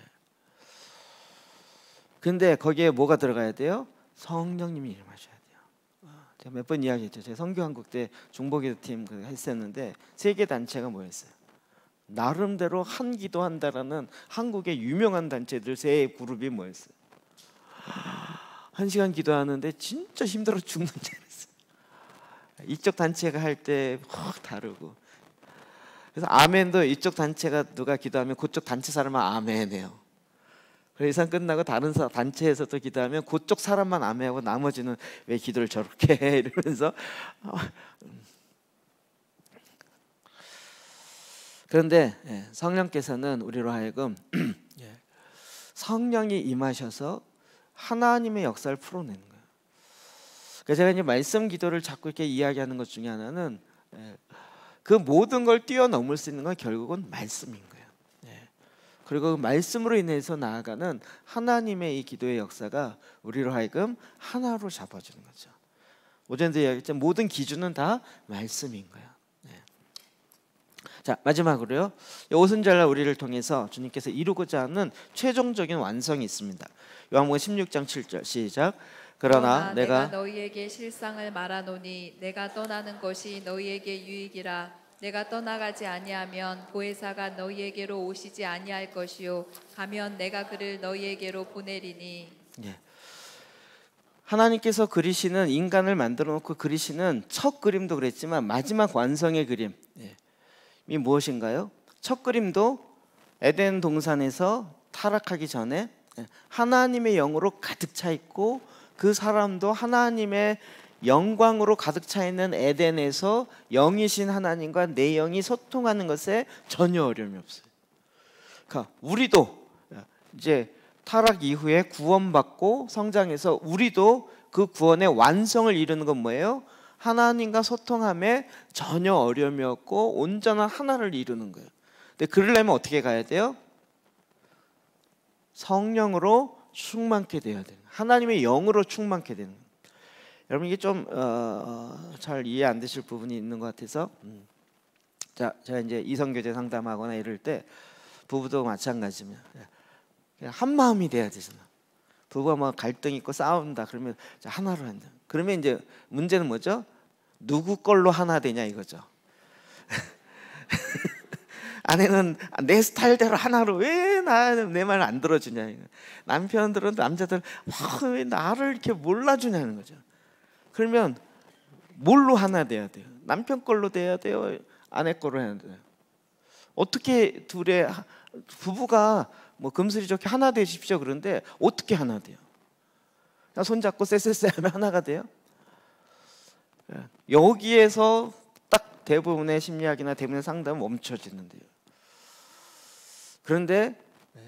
근데 거기에 뭐가 들어가야 돼요? 성령님이 임하셔야 돼요. 아, 제가 몇 번 이야기했죠. 제가 성교한국 때 중보기도팀 그 했었는데 세계 단체가 뭐였어요? 나름대로 한 기도한다라는 한국의 유명한 단체들 세 그룹이 뭐였어요? 한 시간 기도하는데 진짜 힘들어 죽는 자 이쪽 단체가 할 때 확 다르고 그래서 아멘도 이쪽 단체가 누가 기도하면 그쪽 단체 사람만 아멘해요. 그래서 예상 끝나고 다른 사, 단체에서 또 기도하면 그쪽 사람만 아멘하고 나머지는 왜 기도를 저렇게 해? 이러면서 그런데 예, 성령께서는 우리로 하여금 예, 성령이 임하셔서 하나님의 역사를 풀어내는 거예요. 그래서 제가 이제 말씀 기도를 자꾸 이렇게 이야기하는 것 중에 하나는 예, 그 모든 걸 뛰어넘을 수 있는 건 결국은 말씀인 거예요. 예. 그리고 그 말씀으로 인해서 나아가는 하나님의 이 기도의 역사가 우리로 하여금 하나로 잡아주는 거죠. 오전에 이야기했지만 모든 기준은 다 말씀인 거예요. 예. 자 마지막으로요 오순절날 우리를 통해서 주님께서 이루고자 하는 최종적인 완성이 있습니다 요한복음 16장 7절 시작 그러나 내가
너희에게 실상을 말하노니 내가 떠나는 것이 너희에게 유익이라 내가 떠나가지 아니하면 보혜사가 너희에게로 오시지 아니할 것이요 가면 내가 그를 너희에게로 보내리니
예. 하나님께서 그리시는 인간을 만들어 놓고 그리시는 첫 그림도 그랬지만 마지막 완성의 그림이
예.
무엇인가요? 첫 그림도 에덴 동산에서 타락하기 전에 예, 하나님의 영으로 가득 차 있고 그 사람도 하나님의 영광으로 가득 차 있는 에덴에서 영이신 하나님과 내 영이 소통하는 것에 전혀 어려움이 없어요. 그러니까 우리도 이제 타락 이후에 구원받고 성장해서 우리도 그 구원의 완성을 이루는 건 뭐예요? 하나님과 소통함에 전혀 어려움이 없고 온전한 하나를 이루는 거예요. 근데 그러려면 어떻게 가야 돼요? 성령으로 충만케 돼야 되는 하나님의 영으로 충만케 되는 여러분 이게 좀잘 어, 어 이해 안 되실 부분이 있는 것 같아서 음. 자 제가 이제 이성교제 상담하거나 이럴 때 부부도 마찬가지입니다 예. 한 마음이 돼야 되잖아 부부가 막 뭐 갈등 있고 싸운다 그러면 하나로 한다 그러면 이제 문제는 뭐죠 누구 걸로 하나 되냐 이거죠 아내는 내 스타일대로 하나로 왜 나 내 말 안 들어주냐. 남편들은 남자들 왜 나를 이렇게 몰라주냐는 거죠. 그러면 뭘로 하나 돼야 돼요? 남편 걸로 돼야 돼요. 아내 걸로 해야 돼요. 어떻게 둘의 부부가 뭐 금슬이 좋게 하나 되십시오. 그런데 어떻게 하나 돼요? 그냥 손잡고 쎄쎄쎄 하면 하나가 돼요? 예. 여기에서 대부분의 심리학이나 대부분의 상담은 멈춰지는데요. 그런데 네.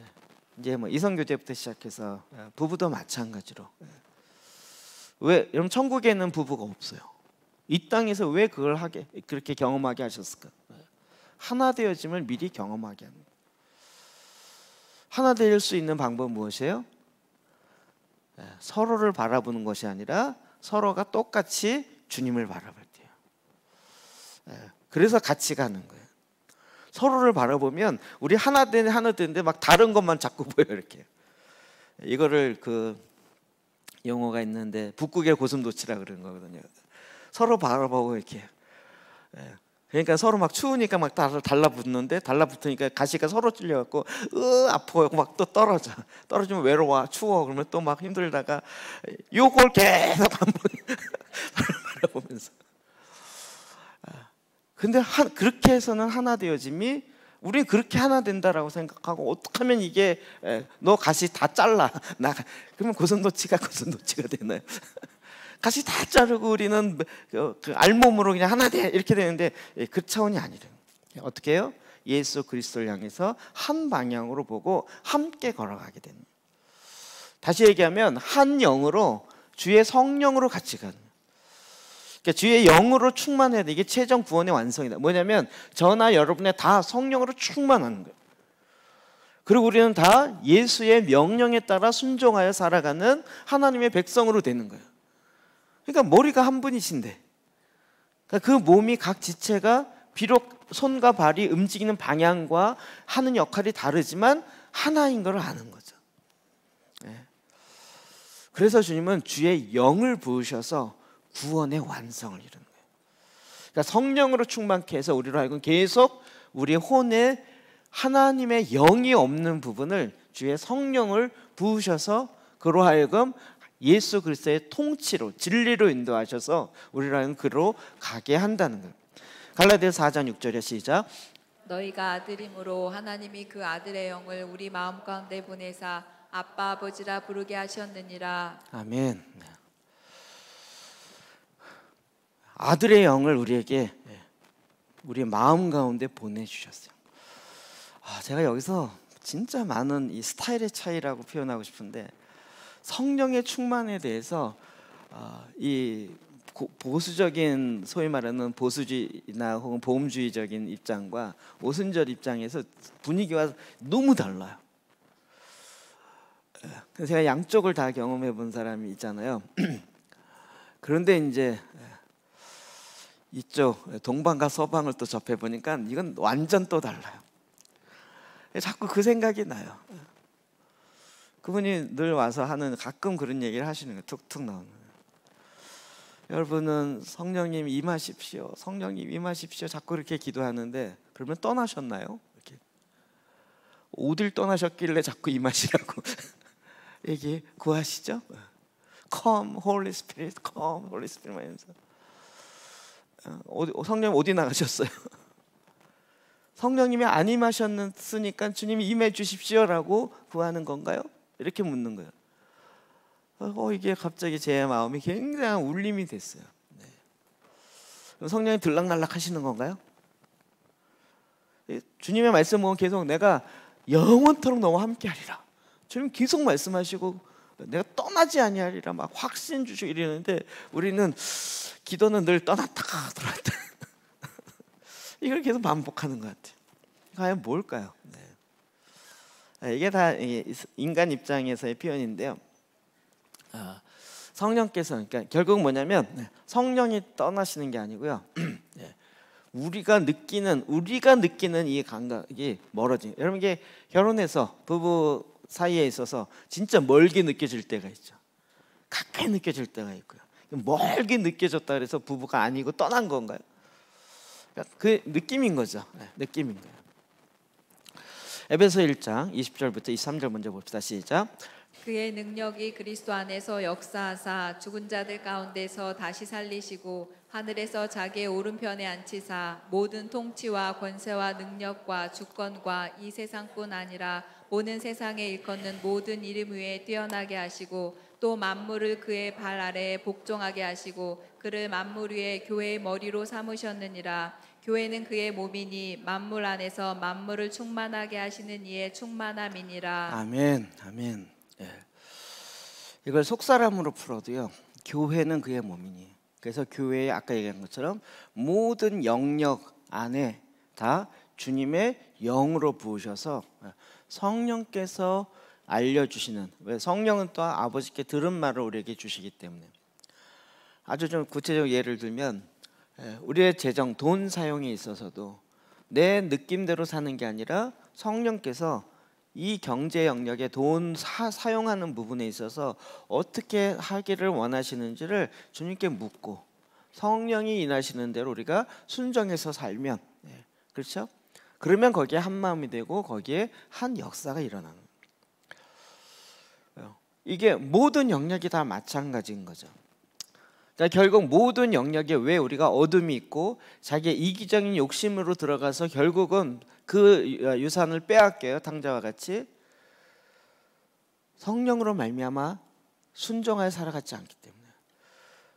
이제 뭐 이성 교제부터 시작해서 네. 부부도 마찬가지로 왜 여러분 천국에는 부부가 없어요. 이 땅에서 왜 그걸 하게 그렇게 경험하게 하셨을까? 네. 하나 되어짐을 미리 경험하게 합니다. 하나 될수 있는 방법은 무엇이에요? 서로를 바라보는 것이 아니라 서로가 똑같이 주님을 바라볼 때요. 그래서 같이 가는 거예요. 서로를 바라보면 우리 하나 되는 하나 되는데 막 다른 것만 자꾸 보여 이렇게. 이거를 그 용어가 있는데 북극의 고슴도치라 그러는 거거든요. 서로 바라보고 이렇게. 예. 그러니까 서로 막 추우니까 막 달라붙는데 달라붙으니까 가시가 서로 찔려갖고 으 아프고 막 또 떨어져 떨어지면 외로워 추워 그러면 또 막 힘들다가 요걸 계속 한번 바라보면서 근데 한, 그렇게 해서는 하나 되어짐이 우리는 그렇게 하나 된다라고 생각하고 어떻게 하면 이게 에, 너 가시 다 잘라 나 그러면 고슴도치가 고선도치가 되나요? 가시 다 자르고 우리는 뭐, 그, 그 알몸으로 그냥 하나 돼 이렇게 되는데 예, 그 차원이 아니래. 어떻게 해요? 예수 그리스도를 향해서 한 방향으로 보고 함께 걸어가게 됩니다. 다시 얘기하면 한 영으로 주의 성령으로 같이 가는. 그러니까 주의 영으로 충만해야 돼. 이게 최종 구원의 완성이다. 뭐냐면 저나 여러분의 다 성령으로 충만하는 거예요. 그리고 우리는 다 예수의 명령에 따라 순종하여 살아가는 하나님의 백성으로 되는 거예요. 그러니까 머리가 한 분이신데 그러니까 그 몸이 각 지체가 비록 손과 발이 움직이는 방향과 하는 역할이 다르지만 하나인 걸 아는 거죠. 예. 그래서 주님은 주의 영을 부으셔서 구원의 완성을 이루는 거예요. 그러니까 성령으로 충만케 해서 우리로 하여금 계속 우리 혼에 하나님의 영이 없는 부분을 주의 성령을 부으셔서 그로 하여금 예수 그리스도의 통치로 진리로 인도하셔서 우리로 하여금 그로 가게 한다는 거예요. 갈라디아서 4장 6절에 시작
너희가 아들임으로 하나님이 그 아들의 영을 우리 마음 가운데 보내사 아빠 아버지라 부르게 하셨느니라.
아멘. 네. 아들의 영을 우리에게 예, 우리 마음 가운데 보내주셨어요. 아, 제가 여기서 진짜 많은 이 스타일의 차이라고 표현하고 싶은데 성령의 충만에 대해서 어, 이 보수적인 소위 말하는 보수주의나 혹은 보험주의적인 입장과 오순절 입장에서 분위기와 너무 달라요. 예, 제가 양쪽을 다 경험해 본 사람이 있잖아요. 그런데 이제 예, 이쪽 동방과 서방을 또 접해 보니까 이건 완전 또 달라요. 자꾸 그 생각이 나요. 그분이 늘 와서 하는 가끔 그런 얘기를 하시는 거 툭툭 나오는 거예요. 여러분은 성령님 임하십시오. 성령님 임하십시오. 자꾸 이렇게 기도하는데 그러면 떠나셨나요? 이렇게 어딜 떠나셨길래 자꾸 임하시라고 얘기 구하시죠? 어. Come Holy Spirit, Come Holy Spirit 하면서. 어, 어디, 어, 성령님 어디 나가셨어요? 성령님이 안 임하셨으니까 주님이 임해 주십시오라고 구하는 건가요? 이렇게 묻는 거예요. 어, 어 이게 갑자기 제 마음이 굉장한 울림이 됐어요. 네. 성령이 들락날락 하시는 건가요? 주님의 말씀은 계속 내가 영원토록 너와 함께하리라. 주님 계속 말씀하시고 내가 떠나지 아니하리라 막 확신 주시고 이러는데 우리는 기도는 늘 떠났다 돌아왔다 이걸 계속 반복하는 것 같아요. 과연 뭘까요? 네. 아, 이게 다 인간 입장에서의 표현인데요. 아, 성령께서 그러니까 결국 뭐냐면 네, 성령이 떠나시는 게 아니고요. 네, 우리가 느끼는 우리가 느끼는 이 감각이 멀어지. 여러분 이게 결혼해서 부부 사이에 있어서 진짜 멀게 느껴질 때가 있죠. 가까이 느껴질 때가 있고요. 멀게 느껴졌다 그래서 부부가 아니고 떠난 건가요? 그러니까 그 느낌인 거죠. 네, 느낌인 거예요. 에베소 1장 20절부터 23절 먼저 봅시다. 시작.
그의 능력이 그리스도 안에서 역사하사 죽은 자들 가운데서 다시 살리시고 하늘에서 자기의 오른편에 앉히사 모든 통치와 권세와 능력과 주권과 이 세상뿐 아니라 오는 세상에 일컫는 모든 이름 위에 뛰어나게 하시고 또 만물을 그의 발 아래에 복종하게 하시고 그를 만물 위에 교회의 머리로 삼으셨느니라 교회는 그의 몸이니 만물 안에서 만물을 충만하게 하시는 이의 충만함이니라
아멘 아멘 예. 이걸 속사람으로 풀어도요 교회는 그의 몸이니 그래서 교회의 아까 얘기한 것처럼 모든 영역 안에 다 주님의 영으로 부으셔서 예, 성령께서 알려주시는 왜 성령은 또 아버지께 들은 말을 우리에게 주시기 때문에 아주 좀 구체적 예를 들면 예, 우리의 재정 돈 사용에 있어서도 내 느낌대로 사는 게 아니라 성령께서 이 경제 영역에 돈 사, 사용하는 부분에 있어서 어떻게 하기를 원하시는지를 주님께 묻고 성령이 인하시는 대로 우리가 순정해서 살면 예, 그렇죠? 그러면 거기에 한 마음이 되고 거기에 한 역사가 일어나는 거예요. 이게 모든 영역이 다 마찬가지인 거죠. 그 결국 모든 영역에 왜 우리가 어둠이 있고 자기의 이기적인 욕심으로 들어가서 결국은 그 유산을 빼앗겨요. 탕자와 같이 성령으로 말미암아 순종하여 살아가지 않기 때문에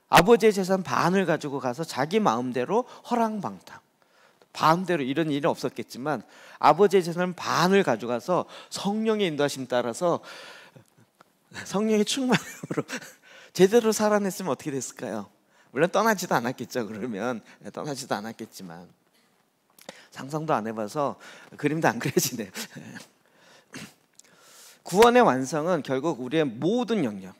아버지의 재산 반을 가지고 가서 자기 마음대로 허랑방탕 반대로 이런 일은 없었겠지만 아버지의 재산은 반을 가져가서 성령의 인도하심 따라서 성령의 충만함으로 제대로 살아냈으면 어떻게 됐을까요? 물론 떠나지도 않았겠죠. 그러면 네, 떠나지도 않았겠지만 상상도 안 해봐서 그림도 안 그려지네요. 구원의 완성은 결국 우리의 모든 영역.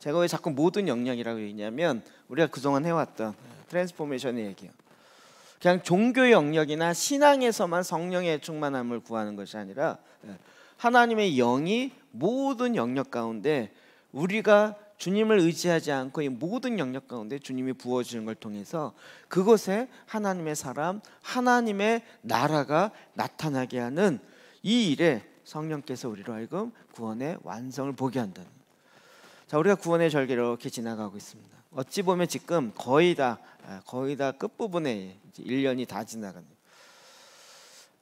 제가 왜 자꾸 모든 영역이라고 얘기냐면 우리가 그동안 해왔던 트랜스포메이션의 얘기예요. 그냥 종교 영역이나 신앙에서만 성령의 충만함을 구하는 것이 아니라 예, 하나님의 영이 모든 영역 가운데 우리가 주님을 의지하지 않고 이 모든 영역 가운데 주님이 부어주는 걸 통해서 그곳에 하나님의 사람, 하나님의 나라가 나타나게 하는 이 일에 성령께서 우리로 하여금 구원의 완성을 보게 한다는. 자, 우리가 구원의 절개를 이렇게 지나가고 있습니다. 어찌 보면 지금 거의 다 예, 거의 다 끝부분에 이제 1년이 다 지나가는.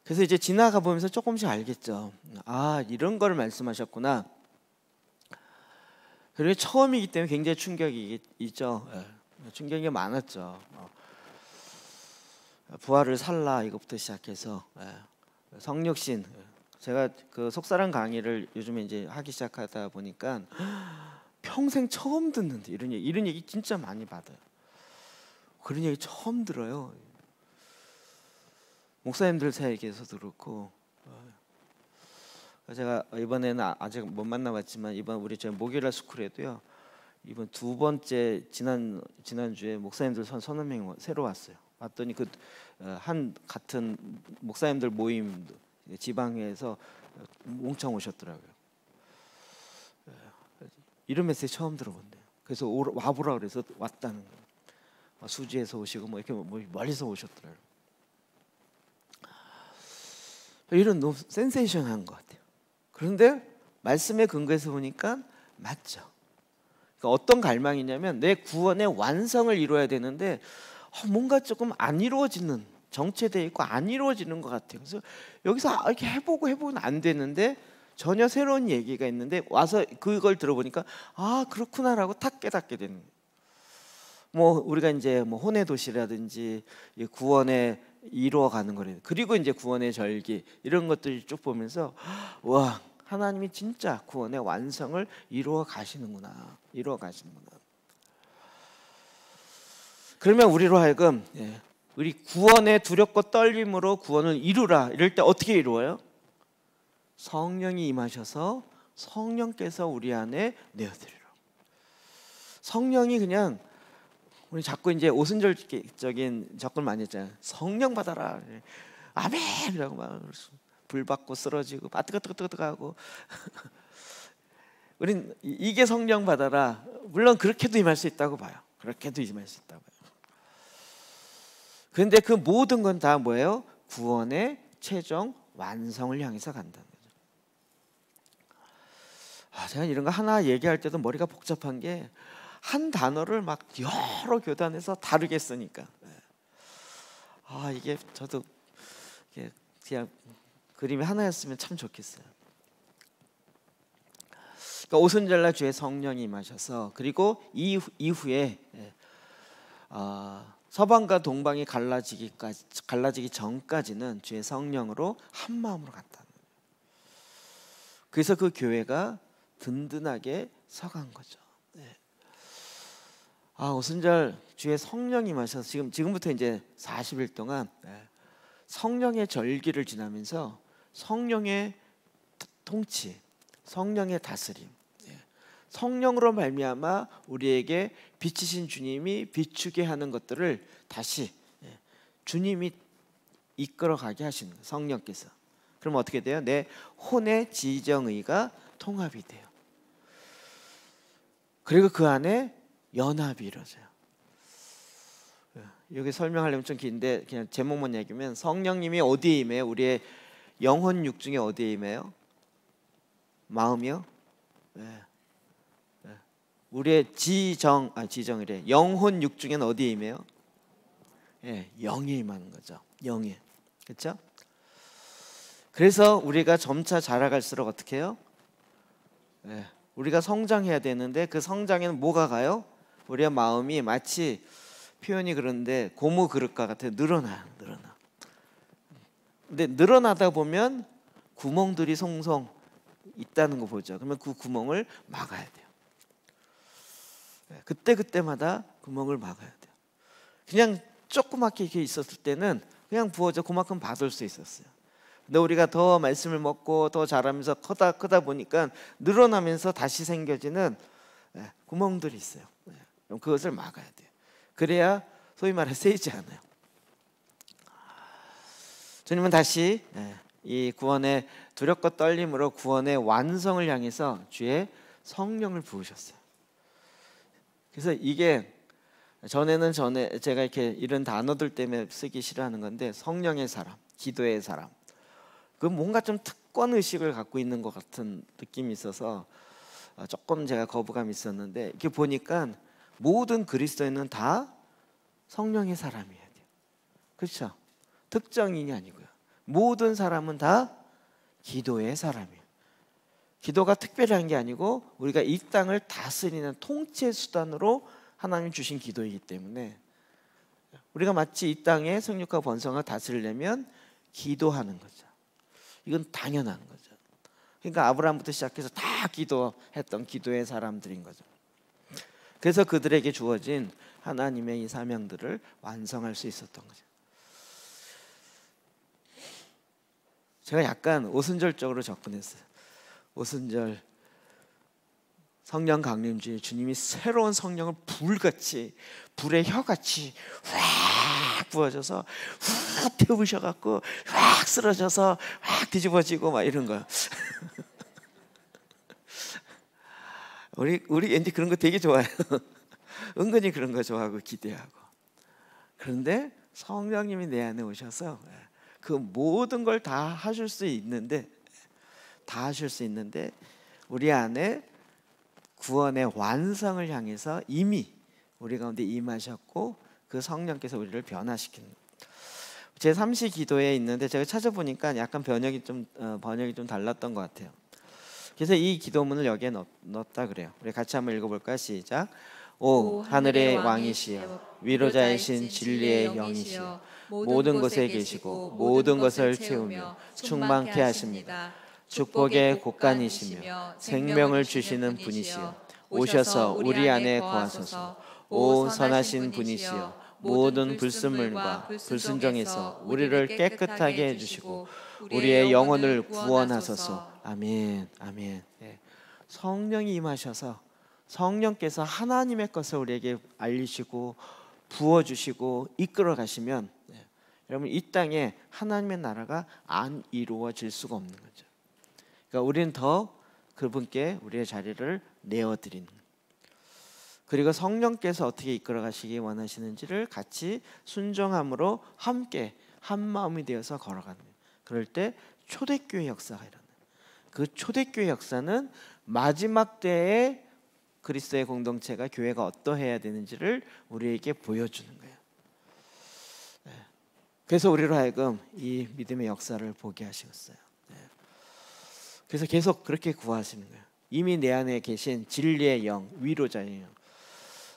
그래서 이제 지나가 보면서 조금씩 알겠죠. 아 이런 걸 말씀하셨구나. 그리고 처음이기 때문에 굉장히 충격이 있죠. 예. 충격이 많았죠. 어. 부활을 살라 이것부터 시작해서 예. 성육신 예. 제가 그 속사랑 강의를 요즘에 이제 하기 시작하다 보니까 평생 처음 듣는데 이런 얘기 이런 얘기 진짜 많이 받아요. 그런 얘기 처음 들어요. 목사님들 사이에서도 그렇고 어, 제가 이번에는 아, 아직 못 만나봤지만 이번 우리 저 목요일날 스쿨에도요 이번 두 번째 지난 지난 주에 목사님들 선 서너 명 새로 왔어요. 왔더니 그한 어, 같은 목사님들 모임 지방에서 몽청 오셨더라고요. 어, 이런 메시지 처음 들어본대요. 그래서 와보라 그래서 왔다는 거예요. 수지에서 오시고 뭐 이렇게 뭐 멀리서 오셨더라고요. 이런 너무 센세이션한 것 같아요. 그런데 말씀의 근거에서 보니까 맞죠. 그러니까 어떤 갈망이냐면 내 구원의 완성을 이루어야 되는데 어, 뭔가 조금 안 이루어지는 정체돼 있고 안 이루어지는 것 같아요. 그래서 여기서 아, 이렇게 해보고 해보면 안 되는데 전혀 새로운 얘기가 있는데 와서 그걸 들어보니까 아 그렇구나라고 탁 깨닫게 되는. 뭐 우리가 이제 뭐 혼의 도시라든지 구원의 이루어가는 거래요. 그리고 이제 구원의 절기 이런 것들이 쭉 보면서 와 하나님이 진짜 구원의 완성을 이루어 가시는구나 이루어 가시는구나. 그러면 우리로 하여금 예, 우리 구원의 두렵고 떨림으로 구원을 이루라 이럴 때 어떻게 이루어요? 성령이 임하셔서 성령께서 우리 안에 내어드리라. 성령이 그냥 우리 자꾸 이제 오순절적인 접근 많이 했잖아요. 성령 받아라. 아멘이라고 막 불받고 쓰러지고 아뜨거뜨거뜨거하고 우린 이게 성령 받아라. 물론 그렇게도 임할 수 있다고 봐요. 그렇게도 임할 수 있다고 봐요. 근데 그 모든 건 다 뭐예요? 구원의 최종 완성을 향해서 간다는 거죠. 아, 제가 이런 거 하나 얘기할 때도 머리가 복잡한 게한 단어를 막 여러 교단에서 다루게 쓰니까 예. 아 이게 저도 그냥 그림이 하나였으면 참 좋겠어요. 그러니까 오순절날 주의 성령이 임셔서 그리고 이 이후에 예, 아, 서방과 동방이 갈라지기까지 갈라지기 전까지는 주의 성령으로 한 마음으로 갔다. 그래서 그 교회가 든든하게 서간 거죠. 아 오순절 주의 성령이 마셔서 지금 지금부터 이제 40일 동안 네, 성령의 절기를 지나면서 성령의 통치, 성령의 다스림, 네, 성령으로 말미암아 우리에게 비치신 주님이 비추게 하는 것들을 다시 네, 주님이 이끌어가게 하신 성령께서. 그럼 어떻게 돼요? 내 혼의 지정의가 통합이 돼요. 그리고 그 안에 연합이 이루어져요. 예, 여기 설명하려면 좀 긴데 그냥 제목만 얘기면 성령님이 어디에 임해 우리의 영혼 육중에 어디에 임해요? 마음이요? 네. 우리의 지정 아 지정이래 영혼 육중에는 어디에 임해요? 예, 영에 임하는 거죠. 영에 그렇죠? 그래서 우리가 점차 자라갈수록 어떻게 해요? 예, 우리가 성장해야 되는데 그 성장에는 뭐가 가요? 우리의 마음이 마치 표현이 그런데 고무 그릇과 같아 늘어나 늘어나. 근데 늘어나다 보면 구멍들이 송송 있다는 거 보죠. 그러면 그 구멍을 막아야 돼요. 네, 그때 그때마다 구멍을 막아야 돼요. 그냥 조그맣게 이렇게 있었을 때는 그냥 부어져 그만큼 받을 수 있었어요. 근데 우리가 더 말씀을 먹고 더 자라면서 커다 크다 보니까 늘어나면서 다시 생겨지는 네, 구멍들이 있어요. 그럼 그것을 막아야 돼요. 그래야 소위 말해 세지 않아요. 주님은 다시 네, 이 구원의 두렵고 떨림으로 구원의 완성을 향해서 주의 성령을 부으셨어요. 그래서 이게 전에는 전에 제가 이렇게 이런 단어들 때문에 쓰기 싫어하는 건데 성령의 사람, 기도의 사람. 그 뭔가 좀 특권 의식을 갖고 있는 것 같은 느낌이 있어서 어, 조금 제가 거부감이 있었는데 이렇게 보니까 모든 그리스도인은 다 성령의 사람이어야 돼요. 그렇죠? 특정인이 아니고요. 모든 사람은 다 기도의 사람이에요. 기도가 특별한 게 아니고 우리가 이 땅을 다스리는 통치의 수단으로 하나님 주신 기도이기 때문에 우리가 마치 이 땅의 성육과 번성을 다스리려면 기도하는 거죠. 이건 당연한 거죠. 그러니까 아브라함부터 시작해서 다 기도했던 기도의 사람들인 거죠. 그래서 그들에게 주어진 하나님의 이 사명들을 완성할 수 있었던 거죠. 제가 약간 오순절적으로 접근했어요. 오순절 성령 강림주의 주님이 새로운 성령을 불같이 불의 혀같이 확 부어져서 확 태우셔 갖고 확 쓰러져서 확 뒤집어지고 막 이런 거 우리 우리 앤디 그런 거 되게 좋아해요. 은근히 그런 거 좋아하고 기대하고. 그런데 성령님이 내 안에 오셔서 그 모든 걸 다 하실 수 있는데 다 하실 수 있는데 우리 안에 구원의 완성을 향해서 이미 우리 가운데 임하셨고 그 성령께서 우리를 변화시키는 제 3시 기도에 있는데 제가 찾아보니까 약간 번역이 좀 어, 번역이 좀 달랐던 것 같아요. 그래서 이 기도문을 여기에 넣, 었다 그래요. 우리 같이 한번 읽어볼까요? 시작. 오, 오 하늘의 왕이시여 위로자이신 진리의 영이시여 모든 곳에 계시고 모든 것을 채우며 충만케 하십니다. 축복의 곳간이시며
생명을
주시는 분이시여 오셔서 우리 안에 거하소서 오 선하신 분이시여 모든 불순물과 불순정에서 우리를 깨끗하게 해주시고 우리의 영혼을 구원하소서 아멘, 아멘. 예. 성령이 임하셔서 성령께서 하나님의 것을 우리에게 알리시고 부어 주시고 이끌어 가시면 예. 여러분 이 땅에 하나님의 나라가 안 이루어질 수가 없는 거죠. 그러니까 우리는 더 그분께 우리의 자리를 내어 드리는 그리고 성령께서 어떻게 이끌어 가시기 원하시는지를 같이 순종함으로 함께 한 마음이 되어서 걸어가는 그럴 때 초대교회 역사가 일어 그 초대교회 역사는 마지막 때에 그리스도의 공동체가 교회가 어떠해야 되는지를 우리에게 보여주는 거예요. 네. 그래서 우리로 하여금 이 믿음의 역사를 보게 하셨어요. 네. 그래서 계속 그렇게 구하시는 거예요. 이미 내 안에 계신 진리의 영, 위로자의 영.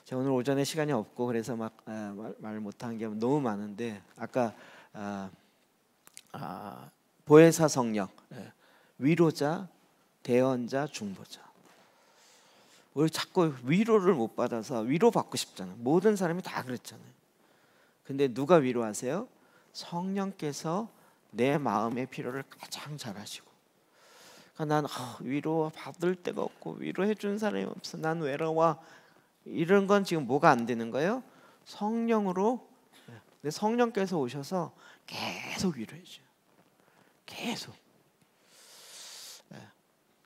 제가 오늘 오전에 시간이 없고 그래서 막말 아, 못한 게 너무 많은데 아까 아, 아, 보혜사 성령. 네. 위로자, 대언자, 중보자. 우리 자꾸 위로를 못 받아서 위로받고 싶잖아. 모든 사람이 다 그랬잖아요. 근데 누가 위로하세요? 성령께서 내 마음의 필요를 가장 잘 아시고. 그러니까 난 어, 위로 받을 데가 없고 위로해 주 사람이 없어. 난 외로워. 이런 건 지금 뭐가 안 되는 거예요? 성령으로 네, 성령께서 오셔서 계속 위로해 줘요. 계속.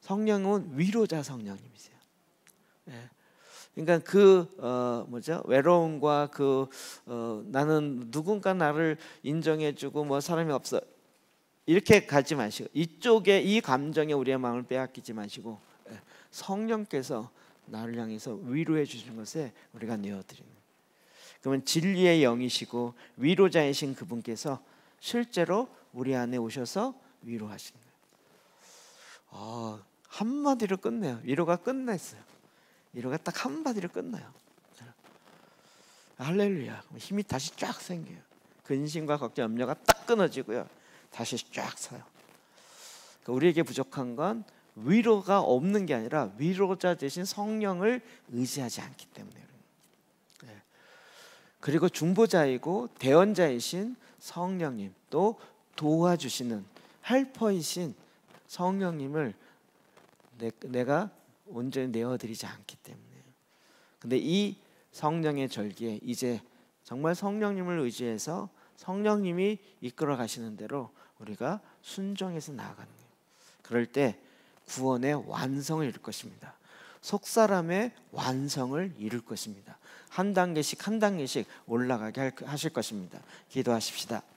성령은 위로자 성령님이세요. 예. 그러니까 그 어, 뭐죠 외로움과 그 어, 나는 누군가 나를 인정해주고 뭐 사람이 없어 이렇게 가지 마시고 이쪽에 이 감정에 우리의 마음을 빼앗기지 마시고 예. 성령께서 나를 향해서 위로해 주시는 것에 우리가 내어드리는 그러면 진리의 영이시고 위로자이신 그분께서 실제로 우리 안에 오셔서 위로하시는 거예요. 아, 한마디로 끝내요. 위로가 끝냈어요. 위로가 딱 한마디로 끝나요. 할렐루야. 힘이 다시 쫙 생겨요. 근심과 걱정, 염려가 딱 끊어지고요. 다시 쫙 서요. 그러니까 우리에게 부족한 건 위로가 없는 게 아니라 위로자 대신 성령을 의지하지 않기 때문에 네. 그리고 중보자이고 대언자이신 성령님 또 도와주시는 헬퍼이신 성령님을 내, 가 온전히 내어드리지 않기 때문에 근데 이 성령의 절기에 이제 정말 성령님을 의지해서 성령님이 이끌어 가시는 대로 우리가 순종해서 나아가는 거예요. 그럴 때 구원의 완성을 이룰 것입니다. 속사람의 완성을 이룰 것입니다. 한 단계씩 한 단계씩 올라가게 하실 것입니다. 기도하십시다.